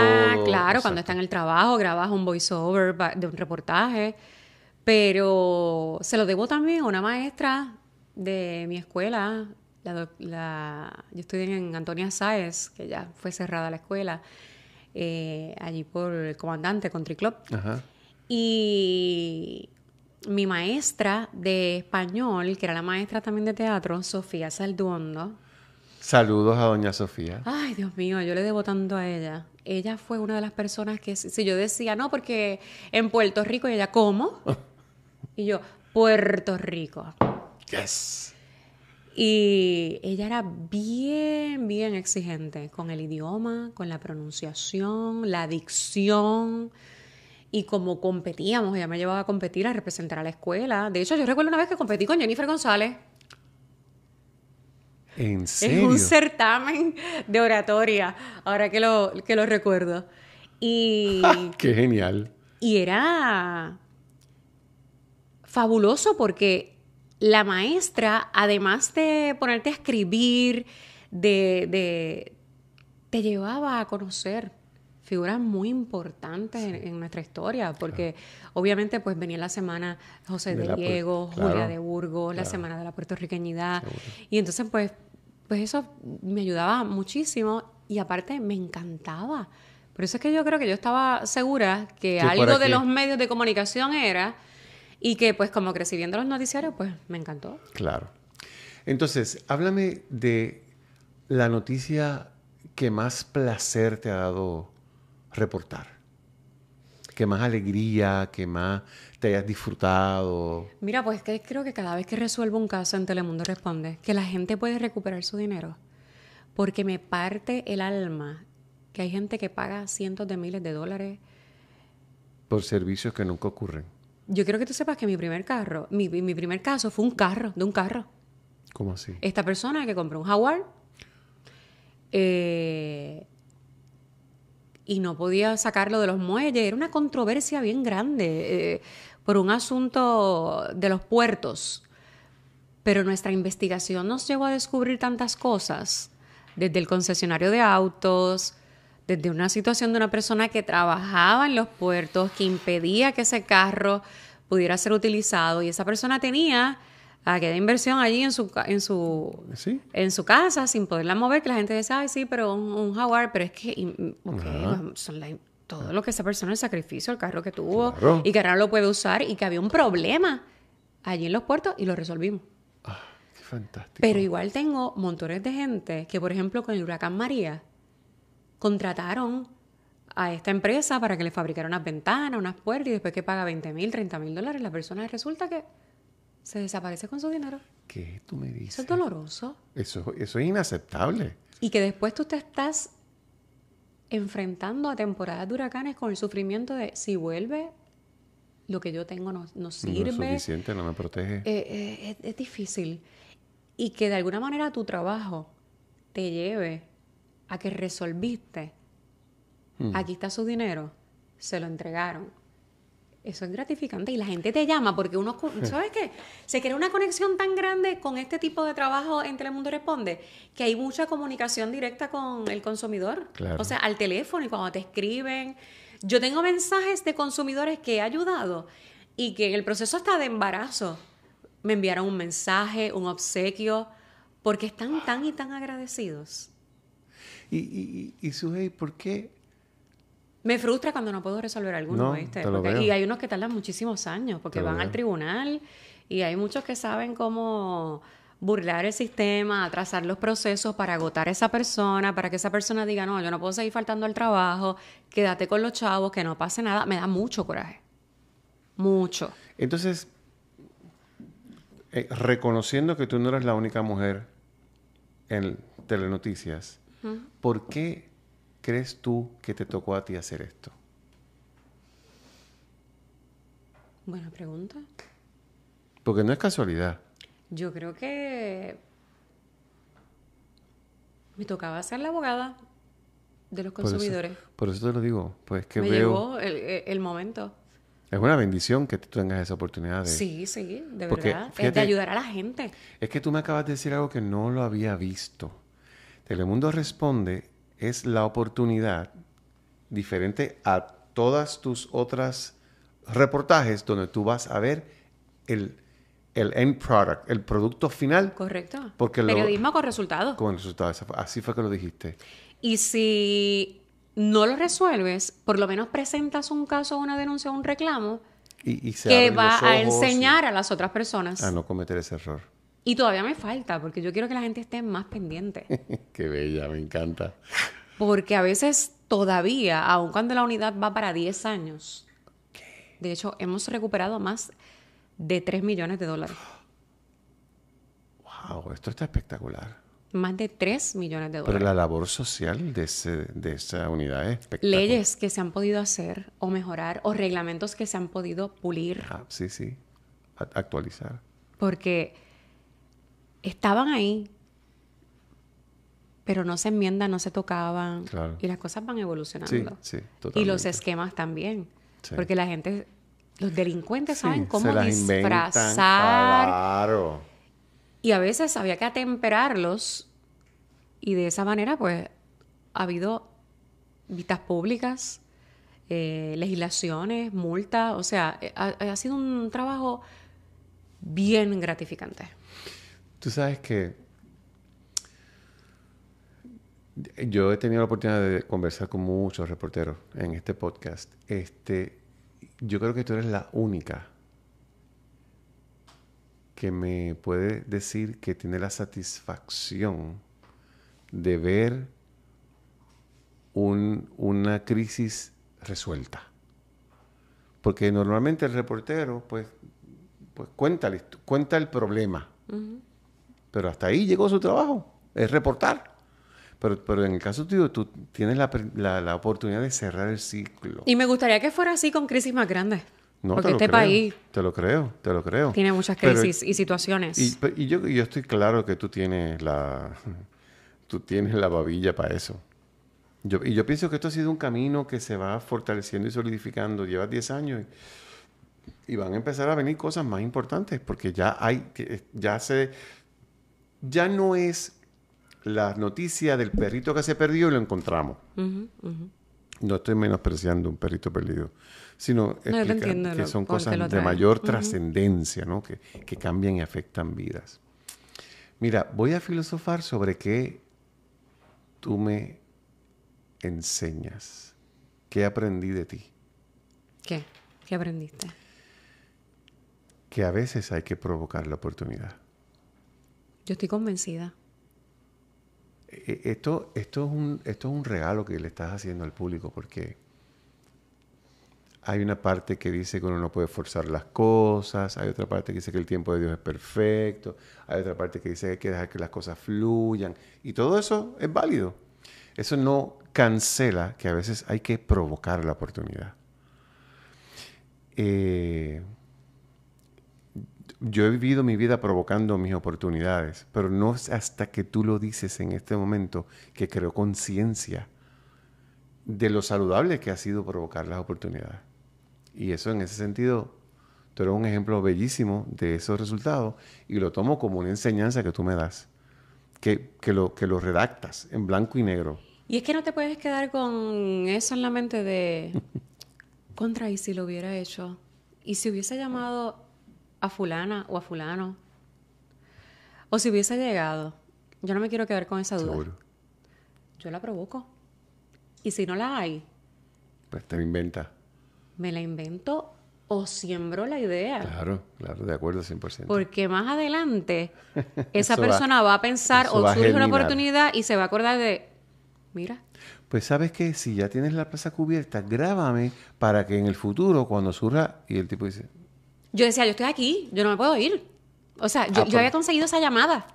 Claro, cuando está en el trabajo, grabas un voiceover de un reportaje. Pero se lo debo también a una maestra de mi escuela, yo estudié en Antonia Sáez, que ya fue cerrada la escuela, eh, allí por el comandante Country Club. Y mi maestra de español, que era la maestra también de teatro, Sofía Salduondo. Saludos a doña Sofía. Ay, Dios mío, yo le debo tanto a ella. Ella fue una de las personas que, si yo decía, no, porque en Puerto Rico, y ella, ¿cómo? *laughs* y yo, Puerto Rico. Yes. Y ella era bien, bien exigente con el idioma, con la pronunciación, la dicción. Y como competíamos, ella me llevaba a competir, a representar a la escuela. De hecho, yo recuerdo una vez que competí con Jennifer González. ¿En serio? En un certamen de oratoria, ahora que lo, que lo recuerdo. Y. Ah, ¡Qué genial! Y era fabuloso porque la maestra, además de ponerte a escribir, de, de te llevaba a conocer figuras muy importantes en, nuestra historia, porque obviamente pues venía la semana José de, Diego, Julia de Burgos, la semana de la puertorriqueñidad, y entonces pues, pues eso me ayudaba muchísimo y aparte me encantaba. Por eso es que yo creo que yo estaba segura que algo de los medios de comunicación era y que pues como crecí los noticiarios, pues me encantó. Claro. Entonces, háblame de la noticia que más placer te ha dado reportar. Que más alegría, que más te hayas disfrutado. Mira, pues que creo que cada vez que resuelvo un caso en Telemundo Responde, que la gente puede recuperar su dinero. Porque me parte el alma que hay gente que paga cientos de miles de dólares. Por servicios que nunca ocurren yo quiero que tú sepas que mi primer carro, mi, primer caso fue un carro, de un carro. ¿Cómo así? Esta persona que compró un jaguar eh, y no podía sacarlo de los muelles. Era una controversia bien grande eh, por un asunto de los puertos. Pero nuestra investigación nos llevó a descubrir tantas cosas, desde el concesionario de autos, desde una situación de una persona que trabajaba en los puertos, que impedía que ese carro pudiera ser utilizado y esa persona tenía aquella inversión allí en su, en su, ¿Sí? en su casa sin poderla mover, que la gente decía, ay, sí, pero un, jaguar, pero es que mm, todo lo que esa persona, el sacrificio, el carro que tuvo y que ahora lo puede usar y que había un problema allí en los puertos y lo resolvimos. Ah, qué fantástico. Pero igual tengo montones de gente que, por ejemplo, con el huracán María, contrataron a esta empresa para que le fabricara unas ventanas, unas puertas y después que paga 20 mil, 30 mil dólares, la persona resulta que se desaparece con su dinero. ¿Qué tú me dices? Eso es doloroso. Eso, eso es inaceptable. Y que después tú te estás enfrentando a temporadas de huracanes con el sufrimiento de si vuelve, lo que yo tengo no, sirve. No es suficiente, no me protege. Eh, eh, es difícil. Y que de alguna manera tu trabajo te lleve a que resolviste. Hmm. Aquí está su dinero, se lo entregaron. Eso es gratificante y la gente te llama porque uno, *laughs* ¿sabes qué? Se crea una conexión tan grande con este tipo de trabajo en Telemundo Responde que hay mucha comunicación directa con el consumidor. O sea, al teléfono y cuando te escriben. Yo tengo mensajes de consumidores que he ayudado y que en el proceso hasta de embarazo me enviaron un mensaje, un obsequio, porque están tan y tan agradecidos. Y, y, y ¿por qué? Me frustra cuando no puedo resolver alguno, ¿viste? y hay unos que tardan muchísimos años, porque van al tribunal y hay muchos que saben cómo burlar el sistema, atrasar los procesos para agotar a esa persona, para que esa persona diga, no, yo no puedo seguir faltando al trabajo, quédate con los chavos, que no pase nada, me da mucho coraje. Mucho. Entonces, eh, reconociendo que tú no eres la única mujer en telenoticias, ¿por qué crees tú que te tocó a ti hacer esto? Buena pregunta. Porque no es casualidad. Yo creo que me tocaba ser la abogada de los consumidores. Por eso, te lo digo, pues que veo... llegó el, momento. Es una bendición que tú tengas esa oportunidad de... Sí, sí, de verdad. es de ayudar a la gente. Es que tú me acabas de decir algo que no lo había visto. Telemundo Responde es la oportunidad diferente a todas tus otras reportajes donde tú vas a ver el, el end product, el producto final. Correcto. Porque Periodismo con resultados. Con resultados, así fue que lo dijiste. Y si no lo resuelves, por lo menos presentas un caso, una denuncia, un reclamo que va a enseñar a las otras personas a no cometer ese error. Y todavía me falta, porque yo quiero que la gente esté más pendiente. *laughs* Qué bella, me encanta. Porque a veces todavía, aun cuando la unidad va para 10 años, de hecho, hemos recuperado más de 3 millones de dólares. ¡Wow! Esto está espectacular. Más de 3 millones de dólares. Pero la labor social de, de esa unidad es espectacular. Leyes que se han podido hacer o mejorar o reglamentos que se han podido pulir. Ah, sí, sí. actualizar. Porque estaban ahí, pero no se enmiendan, no se tocaban. Y las cosas van evolucionando. Y los esquemas también. Porque la gente, los delincuentes saben cómo disfrazar. Claro. Y a veces había que atemperarlos. Y de esa manera, pues, ha habido vistas públicas, eh, legislaciones, multas. O sea, eh, ha sido un trabajo bien gratificante. Tú sabes que yo he tenido la oportunidad de conversar con muchos reporteros en este podcast. Este, yo creo que tú eres la única que me puede decir que tiene la satisfacción de ver una crisis resuelta. Porque normalmente el reportero pues, pues cuenta, el problema. Pero hasta ahí llegó su trabajo, es reportar. Pero, pero en el caso tuyo, tú tienes la, la, oportunidad de cerrar el ciclo. Y me gustaría que fuera así con crisis más grandes. Porque este país. Te lo creo, te lo creo. Tiene muchas crisis y situaciones. Y, yo, estoy claro que tú tienes la. *laughs* Tú tienes la babilla para eso. Yo, y yo pienso que esto ha sido un camino que se va fortaleciendo y solidificando. Lleva 10 años y, y, van a empezar a venir cosas más importantes porque ya hay ya se ya no es la noticia del perrito que se perdió y lo encontramos. No estoy menospreciando un perrito perdido, sino que son cosas de mayor trascendencia, ¿no? que, que cambian y afectan vidas. Mira, voy a filosofar sobre qué tú me enseñas. ¿Qué aprendí de ti? ¿Qué? ¿Qué aprendiste? Que a veces hay que provocar la oportunidad. Yo estoy convencida. Eh, eh, esto, esto, es un, esto es un regalo que le estás haciendo al público porque hay una parte que dice que uno no puede forzar las cosas, hay otra parte que dice que el tiempo de Dios es perfecto, hay otra parte que dice que hay que dejar que las cosas fluyan y todo eso es válido. Eso no cancela que a veces hay que provocar la oportunidad. Eh, yo he vivido mi vida provocando mis oportunidades, pero no es hasta que tú lo dices en este momento que creo conciencia de lo saludable que ha sido provocar las oportunidades. Y eso en ese sentido, tú eres un ejemplo bellísimo de esos resultados y lo tomo como una enseñanza que tú me das, que, lo, que lo redactas en blanco y negro. Y es que no te puedes quedar con eso en la mente de *laughs* contra y si lo hubiera hecho y si hubiese llamado a fulana o a fulano. O si hubiese llegado, yo no me quiero quedar con esa duda. Yo la provoco. Y si no la hay. Pues te la inventa. Me la invento o siembro la idea. Claro, claro, de acuerdo, 100%. Porque más adelante *laughs* esa persona va, va, a pensar o surge una oportunidad y se va a acordar de, mira. Pues sabes que si ya tienes la plaza cubierta, grábame para que en el futuro, cuando surja, y el tipo dice, yo decía, yo estoy aquí, yo no me puedo ir. O sea, yo, ah, pues. había conseguido esa llamada.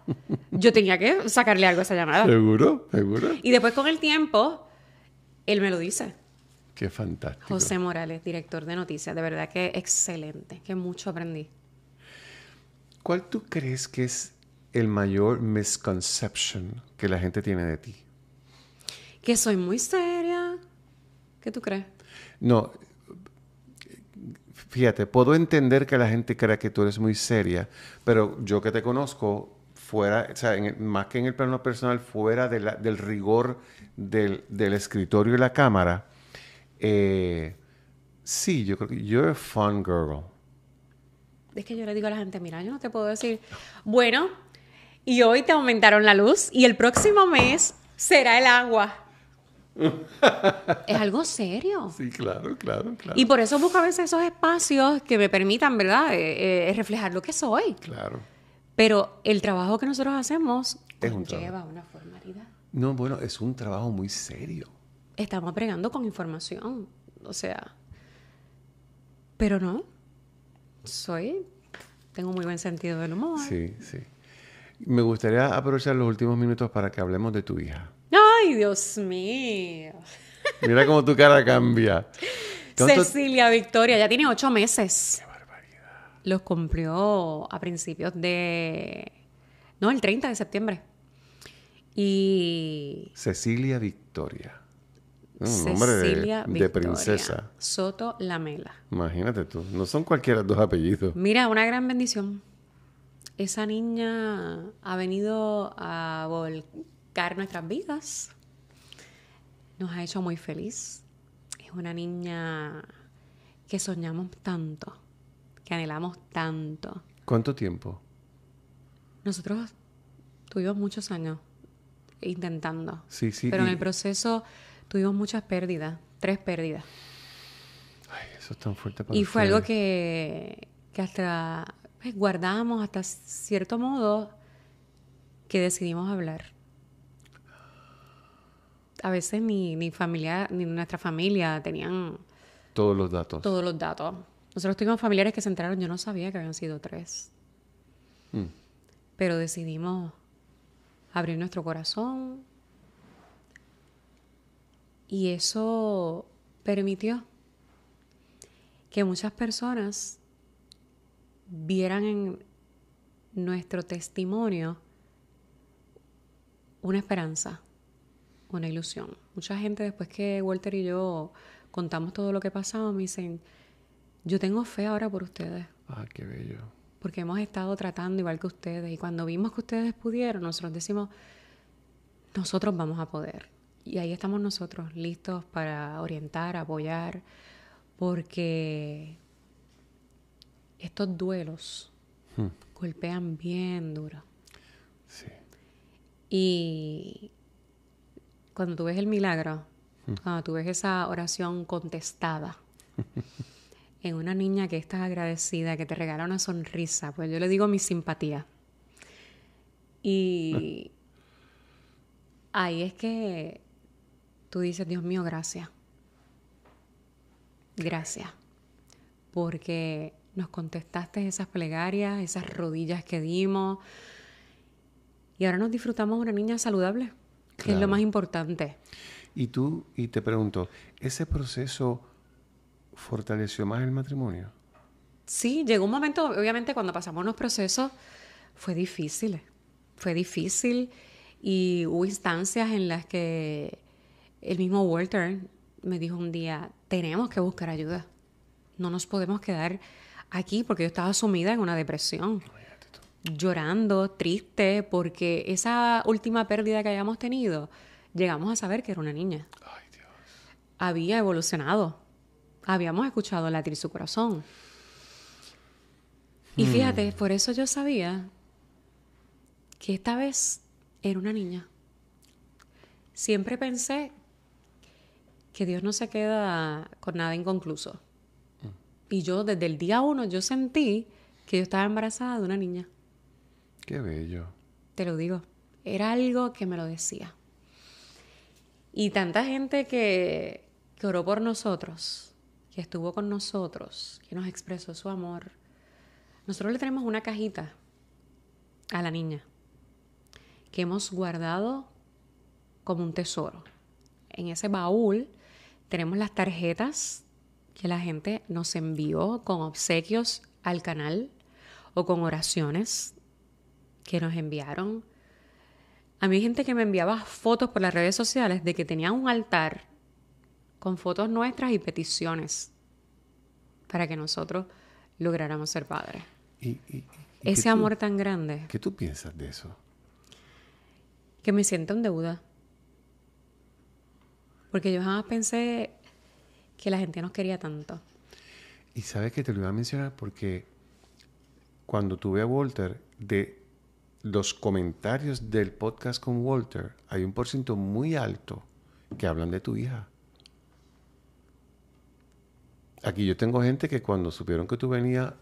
Yo tenía que sacarle algo a esa llamada. Seguro, seguro. Y después con el tiempo, él me lo dice. Qué fantástico. José Morales, director de noticias, de verdad que excelente, que mucho aprendí. ¿Cuál tú crees que es el mayor misconception que la gente tiene de ti? Que soy muy seria. ¿Qué tú crees? No, fíjate, puedo entender que la gente crea que tú eres muy seria, pero yo que te conozco, fuera, o sea, más que en el plano personal, fuera del rigor del, del, escritorio y la cámara, eh, sí, yo creo que you're a fun girl. Es que yo le digo a la gente, mira, yo no te puedo decir, bueno, y hoy te aumentaron la luz y el próximo mes será el agua. *laughs* es algo serio. Sí, claro, claro, claro. Y por eso busco a veces esos espacios que me permitan, ¿verdad?, eh, eh, reflejar lo que soy. Claro. Pero el trabajo que nosotros hacemos es lleva una formalidad. No, bueno, es un trabajo muy serio. Estamos pregando con información, o sea. Pero no, soy. Tengo muy buen sentido del humor. Sí, sí. Me gustaría aprovechar los últimos minutos para que hablemos de tu hija. Ay, Dios mío. Mira cómo tu cara cambia. Cecilia Victoria ya tiene ocho meses. Qué barbaridad. Los cumplió a principios de. No, el 30 de septiembre. Y. Cecilia Victoria. Un nombre de, de, princesa. Soto Lamela. Imagínate tú. No son cualquiera dos apellidos. Mira, una gran bendición. Esa niña ha venido a vol nuestras vidas. Nos ha hecho muy feliz. Es una niña que soñamos tanto, que anhelamos tanto. ¿Cuánto tiempo? Nosotros tuvimos muchos años intentando. Sí, sí. Pero en el proceso tuvimos muchas pérdidas, tres pérdidas. eso es tan fuerte Y fue algo que, hasta pues, guardamos hasta cierto modo que decidimos hablar a veces ni, ni familia, ni nuestra familia tenían... Todos los datos. Todos los datos. Nosotros tuvimos familiares que se enteraron, yo no sabía que habían sido tres. Mm. Pero decidimos abrir nuestro corazón. Y eso permitió que muchas personas vieran en nuestro testimonio una esperanza una ilusión. Mucha gente después que Walter y yo contamos todo lo que pasaba, me dicen, yo tengo fe ahora por ustedes. Ah, qué bello. Porque hemos estado tratando igual que ustedes y cuando vimos que ustedes pudieron, nosotros decimos, nosotros vamos a poder. Y ahí estamos nosotros listos para orientar, apoyar, porque estos duelos hmm. golpean bien duro. Sí. Y cuando tú ves el milagro, hmm. cuando tú ves esa oración contestada *laughs* en una niña que estás agradecida, que te regala una sonrisa, pues yo le digo mi simpatía. Y *laughs* ahí es que tú dices, Dios mío, gracias. Gracias. Porque nos contestaste esas plegarias, esas rodillas que dimos. Y ahora nos disfrutamos una niña saludable que es lo más importante. Y tú, y te pregunto, ¿ese proceso fortaleció más el matrimonio? Sí, llegó un momento, obviamente, cuando pasamos los procesos, fue difícil. Fue difícil y hubo instancias en las que el mismo Walter me dijo un día, tenemos que buscar ayuda. No nos podemos quedar aquí porque yo estaba sumida en una depresión llorando, triste, porque esa última pérdida que hayamos tenido, llegamos a saber que era una niña. Ay, Dios. Había evolucionado. Habíamos escuchado latir su corazón. Y hmm. fíjate, por eso yo sabía que esta vez era una niña. Siempre pensé que Dios no se queda con nada inconcluso. Mm. Y yo desde el día uno yo sentí que yo estaba embarazada de una niña. Qué bello. Te lo digo, era algo que me lo decía. Y tanta gente que, oró por nosotros, que estuvo con nosotros, que nos expresó su amor. Nosotros le tenemos una cajita a la niña que hemos guardado como un tesoro. En ese baúl tenemos las tarjetas que la gente nos envió con obsequios al canal o con oraciones que nos enviaron. A mí gente que me enviaba fotos por las redes sociales de que tenía un altar con fotos nuestras y peticiones para que nosotros lográramos ser padres. ¿Y, Ese amor tan grande. ¿Qué tú piensas de eso? Que me siento en deuda. Porque yo jamás pensé que la gente nos quería tanto. Y sabes que te lo iba a mencionar porque cuando tuve a Walter, de los comentarios del podcast con Walter, hay un porcentaje muy alto que hablan de tu hija. Aquí yo tengo gente que cuando supieron que tú venías,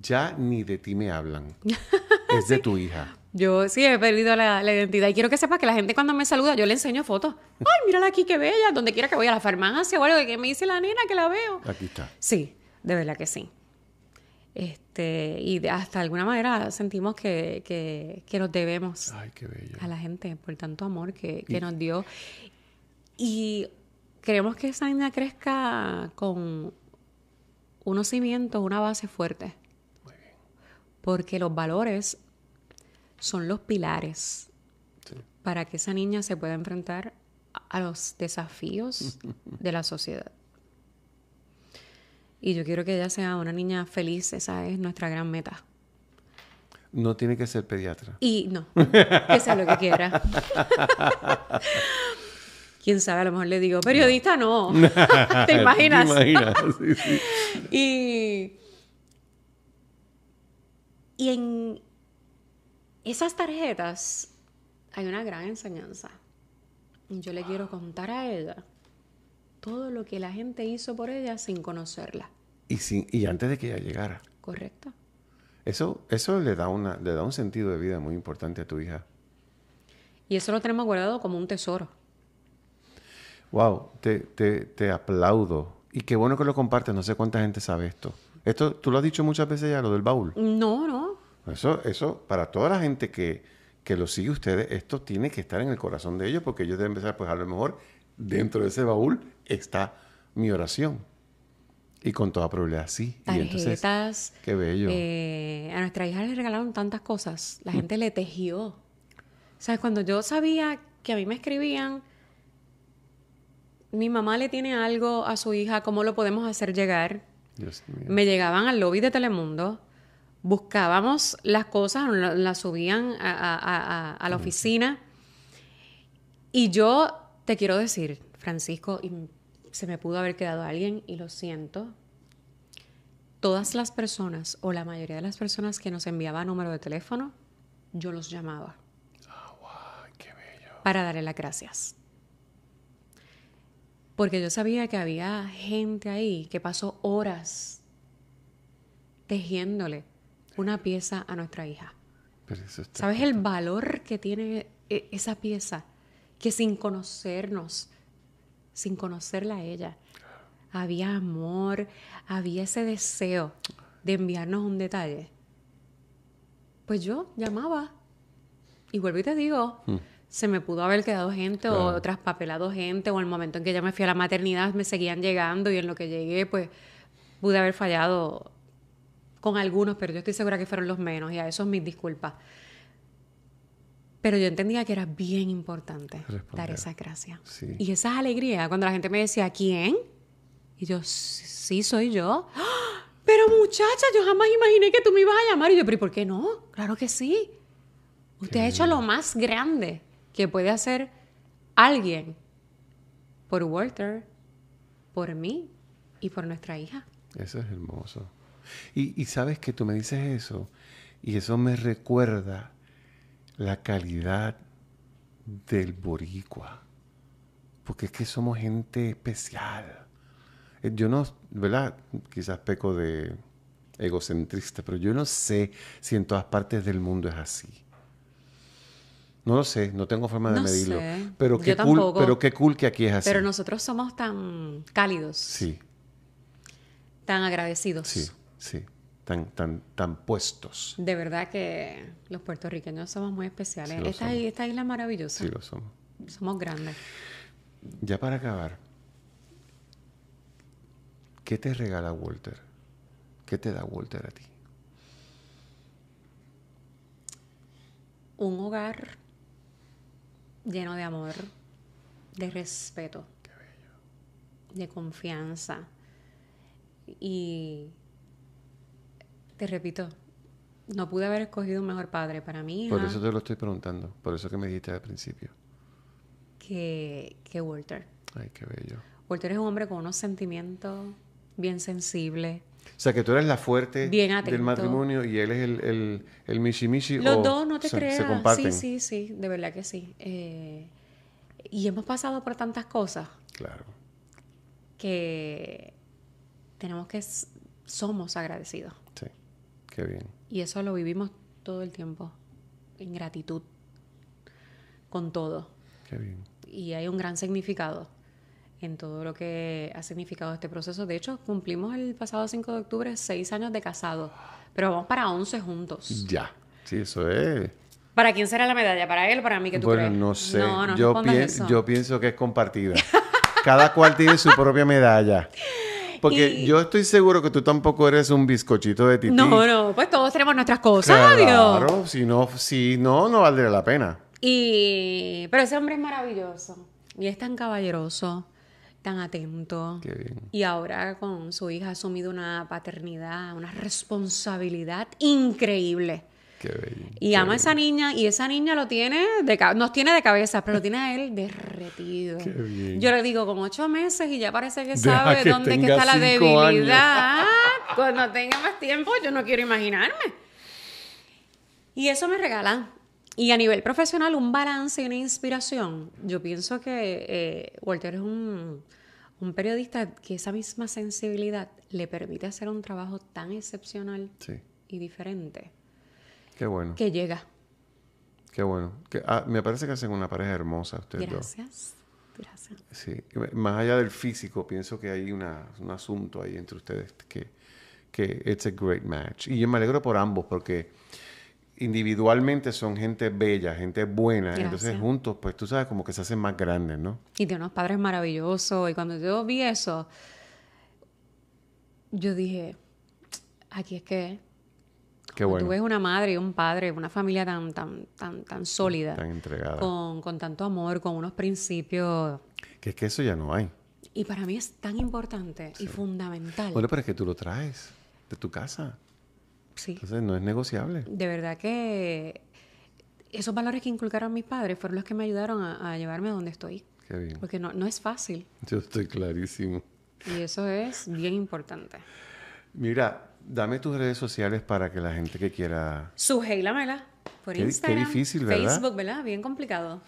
ya ni de ti me hablan. *laughs* es de tu hija. Yo sí he perdido la, identidad y quiero que sepas que la gente cuando me saluda yo le enseño fotos. Ay, mírala aquí, qué bella. Donde quiera que voy a la farmacia o algo que me dice la nena que la veo. Aquí está. Sí, de verdad que sí. Este, y hasta alguna manera sentimos que, que, nos debemos a la gente por tanto amor que, nos dio. Y queremos que esa niña crezca con unos cimientos, una base fuerte. Porque los valores son los pilares para que esa niña se pueda enfrentar a los desafíos de la sociedad. Y yo quiero que ella sea una niña feliz, esa es nuestra gran meta. No tiene que ser pediatra. Y no, que sea lo que quiera. *laughs* Quién sabe, a lo mejor le digo, periodista no. *laughs* *laughs* ¿Te imaginas? ¿Te Sí, y, y en esas tarjetas hay una gran enseñanza. Y yo le quiero contar a ella todo lo que la gente hizo por ella sin conocerla. Y, y antes de que ella llegara. Correcto. Eso, eso le, da una, le da un sentido de vida muy importante a tu hija. Y eso lo tenemos guardado como un tesoro. Wow, te, te, te aplaudo. Y qué bueno que lo compartes. No sé cuánta gente sabe esto. Esto, tú lo has dicho muchas veces ya, lo del baúl. No, no. Eso, eso, para toda la gente que, que lo sigue ustedes, esto tiene que estar en el corazón de ellos, porque ellos deben empezar, pues a lo mejor, dentro de ese baúl está mi oración. Y con toda probabilidad sí. Y entonces, qué bello. Eh, a nuestra hija le regalaron tantas cosas. La mm. gente le tejió. ¿Sabes? Cuando yo sabía que a mí me escribían, mi mamá le tiene algo a su hija, ¿cómo lo podemos hacer llegar? Me llegaban al lobby de Telemundo, buscábamos las cosas, las subían a, la oficina. Y yo te quiero decir, Francisco, y se me pudo haber quedado alguien y lo siento. Todas las personas o la mayoría de las personas que nos enviaba número de teléfono, yo los llamaba. Ah, qué bello. Para darle las gracias. Porque yo sabía que había gente ahí que pasó horas tejiéndole una pieza a nuestra hija. ¿Sabes el valor que tiene e-, esa pieza? Que sin conocernos, sin conocerla a ella. Había amor, había ese deseo de enviarnos un detalle. Pues yo llamaba. Y vuelvo y te digo, hmm. se me pudo haber quedado gente o traspapelado gente o el momento en que ya me fui a la maternidad me seguían llegando y en lo que llegué pues pude haber fallado con algunos, pero yo estoy segura que fueron los menos y a eso es mis disculpas. Pero yo entendía que era bien importante dar esa gracia. Y esa alegría, cuando la gente me decía, ¿quién? Y yo, sí, soy yo. *gasps* Pero muchacha, yo jamás imaginé que tú me ibas a llamar. Y yo, pero ¿por qué no? Claro que sí. Usted ha hecho lo más grande que puede hacer alguien por Walter, por mí y por nuestra hija. Eso es hermoso. y sabes que tú me dices eso y eso me recuerda la calidad del boricua. Porque es que somos gente especial. Eh, yo no, ¿verdad? Quizás peco de egocentrista, pero yo no sé si en todas partes del mundo es así. No lo sé, no tengo forma de medirlo. Pero, qué pero qué cool que aquí es así. Pero nosotros somos tan cálidos. Sí. Tan agradecidos. Sí, sí tan, tan, tan puestos. De verdad que los puertorriqueños somos muy especiales. esta, esta, isla es maravillosa. Sí, lo somos. Somos grandes. Ya para acabar, ¿qué te regala Walter? ¿Qué te da Walter a ti? Un hogar lleno de amor, de respeto, de confianza y te repito, no pude haber escogido un mejor padre para mí. Por eso te lo estoy preguntando, por eso que me dijiste al principio. Que, que Walter. Ay, qué bello. Walter es un hombre con unos sentimientos bien sensibles. O sea, que tú eres la fuerte del matrimonio y él es el, el, el Los dos, no te Sí, sí, sí, de verdad que sí. Eh, y hemos pasado por tantas cosas. Claro. Que tenemos que. Somos agradecidos bien. Y eso lo vivimos todo el tiempo, en gratitud, con todo. Y hay un gran significado en todo lo que ha significado este proceso. De hecho, cumplimos el pasado 5 de octubre seis años de casado, pero vamos para 11 juntos. Ya, sí, eso es. ¿Para quién será la medalla? ¿Para él o para mí que tú bueno, no sé. yo, yo pienso que es compartida. Cada cual tiene su propia medalla. *laughs* Porque yo estoy seguro que tú tampoco eres un bizcochito de tití. No, no, pues todos tenemos nuestras cosas, Claro, si no, si no, no valdría la pena. Y... Pero ese hombre es maravilloso. Y es tan caballeroso, tan atento. Qué bien. Y ahora con su hija ha asumido una paternidad, una responsabilidad increíble y ama a esa niña y esa niña lo tiene, de nos tiene de cabeza, pero lo tiene a él derretido. Yo le digo con ocho meses y ya parece que sabe dónde está la debilidad. Cuando tenga más tiempo, yo no quiero imaginarme. Y eso me regala Y a nivel profesional, un balance y una inspiración. Yo pienso que eh, Walter es un, periodista que esa misma sensibilidad le permite hacer un trabajo tan excepcional y diferente Qué bueno. Que llega. Qué bueno. Ah, me parece que hacen una pareja hermosa ustedes Dos. Gracias. Gracias. Sí. Más allá del físico, pienso que hay un asunto ahí entre ustedes que, que it's a great match. Y yo me alegro por ambos porque individualmente son gente bella, gente buena. Entonces juntos, pues tú sabes, como que se hacen más grandes, ¿no? Y de unos padres maravillosos. Y cuando yo vi eso, yo dije, aquí es que Tú ves una madre y un padre, una familia tan, tan, tan, sólida. Tan entregada. Con, tanto amor, con unos principios. Que es que eso ya no hay. Y para mí es tan importante y fundamental. Bueno, pero es que tú lo traes de tu casa. Sí. Entonces no es negociable. De verdad que esos valores que inculcaron mis padres fueron los que me ayudaron a, llevarme a donde estoy. Qué bien. Porque no, no es fácil. Yo estoy clarísimo. Y eso es bien importante. Mira, Dame tus redes sociales para que la gente que quiera. Suheila Mela, por Instagram. Qué difícil, ¿verdad? Facebook, ¿verdad? Bien complicado.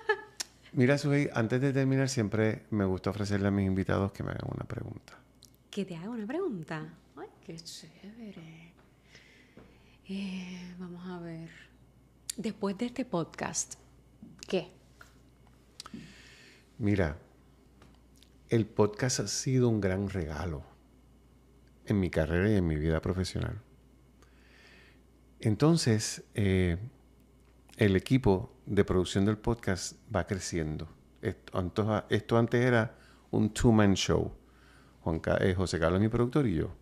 *laughs* Mira, Sujei, antes de terminar, siempre me gusta ofrecerle a mis invitados que me hagan una pregunta. ¿Que te haga una pregunta? Ay, qué chévere. Eh, vamos a ver. Después de este podcast, ¿qué? Mira, el podcast ha sido un gran regalo en mi carrera y en mi vida profesional. Entonces, eh, el equipo de producción del podcast va creciendo. Esto, antes era un two-man show. Juan, eh, José Carlos mi productor y yo.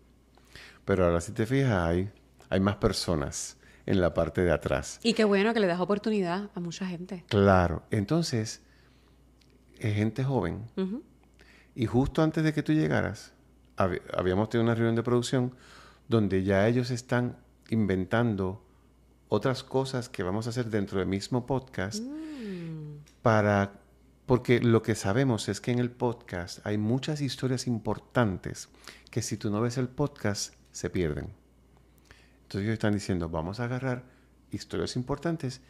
Pero ahora si te fijas, hay, hay más personas en la parte de atrás. Y qué bueno que le das oportunidad a mucha gente. Claro. Entonces, es gente joven. Y justo antes de que tú llegaras, habíamos tenido una reunión de producción donde ya ellos están inventando otras cosas que vamos a hacer dentro del mismo podcast mm. para porque lo que sabemos es que en el podcast hay muchas historias importantes que si tú no ves el podcast se pierden. Entonces ellos están diciendo, vamos a agarrar historias importantes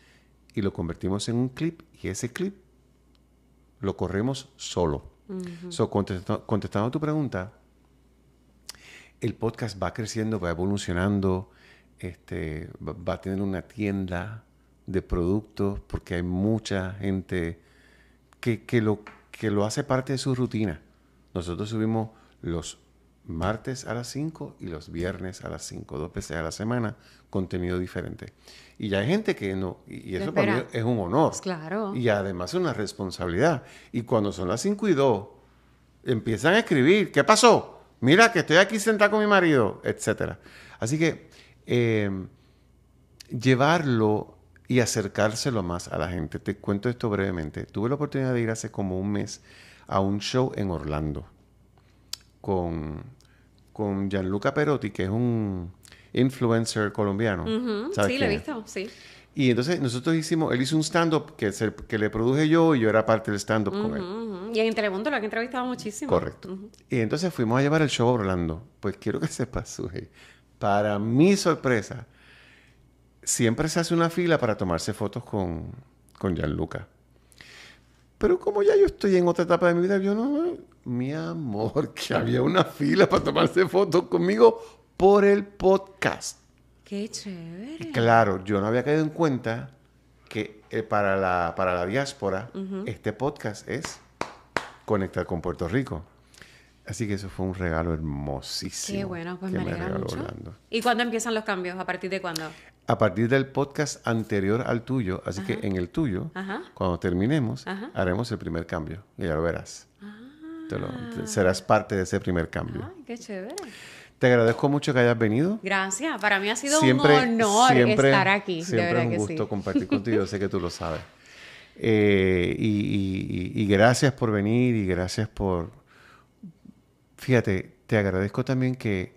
y lo convertimos en un clip y ese clip lo corremos solo. contestando, contestando a tu pregunta, el podcast va creciendo, va evolucionando, este, va a tener una tienda de productos porque hay mucha gente que, lo, que lo hace parte de su rutina. Nosotros subimos los martes a las 5 y los viernes a las 5, dos veces a la semana, contenido diferente. Y ya hay gente que no, y, eso para mí es un honor. Claro. Y además es una responsabilidad. Y cuando son las 5 y 2, empiezan a escribir, ¿qué pasó? Mira que estoy aquí sentada con mi marido, etc. Así que eh, llevarlo y acercárselo más a la gente. Te cuento esto brevemente. Tuve la oportunidad de ir hace como un mes a un show en Orlando con, con Gianluca Perotti, que es un influencer colombiano. sí, lo he visto, sí. Y entonces nosotros hicimos, él hizo un stand-up que, que le produje yo y yo era parte del stand-up con él. Y en Telemundo lo han entrevistado muchísimo. Correcto. Y entonces fuimos a llevar el show a Orlando. Pues quiero que *laughs* sepas, Suge, para mi sorpresa, siempre se hace una fila para tomarse fotos con, con Gianluca. Pero como ya yo estoy en otra etapa de mi vida, yo no, mi amor, *laughs* que había una fila para tomarse fotos conmigo por el podcast. Qué chévere. Claro, yo no había caído en cuenta que eh, para, la, para la diáspora este podcast es Conectar con Puerto Rico. Así que eso fue un regalo hermosísimo. Qué bueno, pues me, alegra ¿Y cuándo empiezan los cambios? ¿A partir de cuándo? A partir del podcast anterior al tuyo. Así que en el tuyo, cuando terminemos, haremos el primer cambio. Y ya lo verás. Ah. serás parte de ese primer cambio. qué chévere. Te agradezco mucho que hayas venido. Gracias, para mí ha sido un honor estar aquí. Siempre es un gusto compartir *laughs* contigo, sé que tú lo sabes. Eh, y, y, gracias por venir y gracias por... Fíjate, te agradezco también que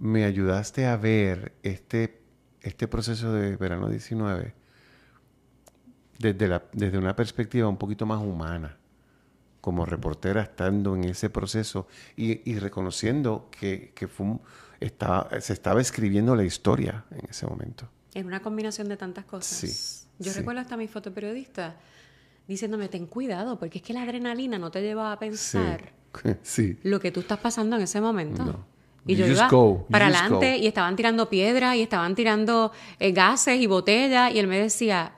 me ayudaste a ver este, este proceso de verano 19 desde, desde una perspectiva un poquito más humana como reportera estando en ese proceso y, reconociendo que, se estaba escribiendo la historia en ese momento. En una combinación de tantas cosas. Yo recuerdo hasta mi fotoperiodista diciéndome, ten cuidado, porque es que la adrenalina no te lleva a pensar *laughs* lo que tú estás pasando en ese momento. Y yo iba para adelante y estaban tirando piedras y estaban tirando eh, gases y botellas y él me decía,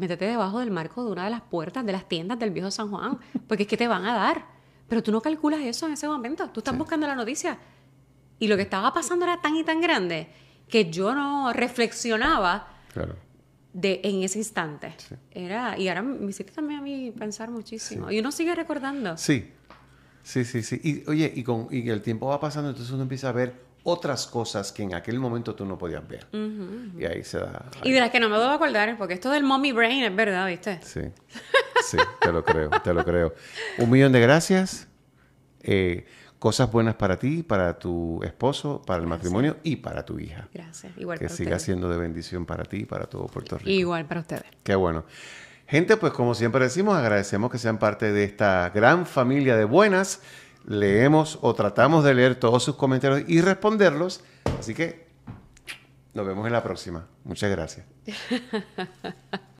métete debajo del marco de una de las puertas de las tiendas del viejo San Juan, porque es que te van a dar. Pero tú no calculas eso en ese momento, tú estás buscando la noticia. Y lo que estaba pasando era tan y tan grande que yo no reflexionaba de, en ese instante. Era, y ahora me hiciste también a mí pensar muchísimo. Y uno sigue recordando. Sí, sí, sí, sí. Y oye, y, con, y el tiempo va pasando, entonces uno empieza a ver otras cosas que en aquel momento tú no podías ver. Y ahí se da. Y de las que no me a acordar, porque esto del mommy brain es verdad, ¿viste? Sí. Sí, te lo creo, te lo creo. Un millón de gracias. Eh, cosas buenas para ti, para tu esposo, para el matrimonio y para tu hija. Gracias. Igual que siga siendo de bendición para ti para todo Puerto Rico. Igual para ustedes. Qué bueno. Gente, pues como siempre decimos, agradecemos que sean parte de esta gran familia de buenas leemos o tratamos de leer todos sus comentarios y responderlos. Así que nos vemos en la próxima. Muchas gracias. *laughs*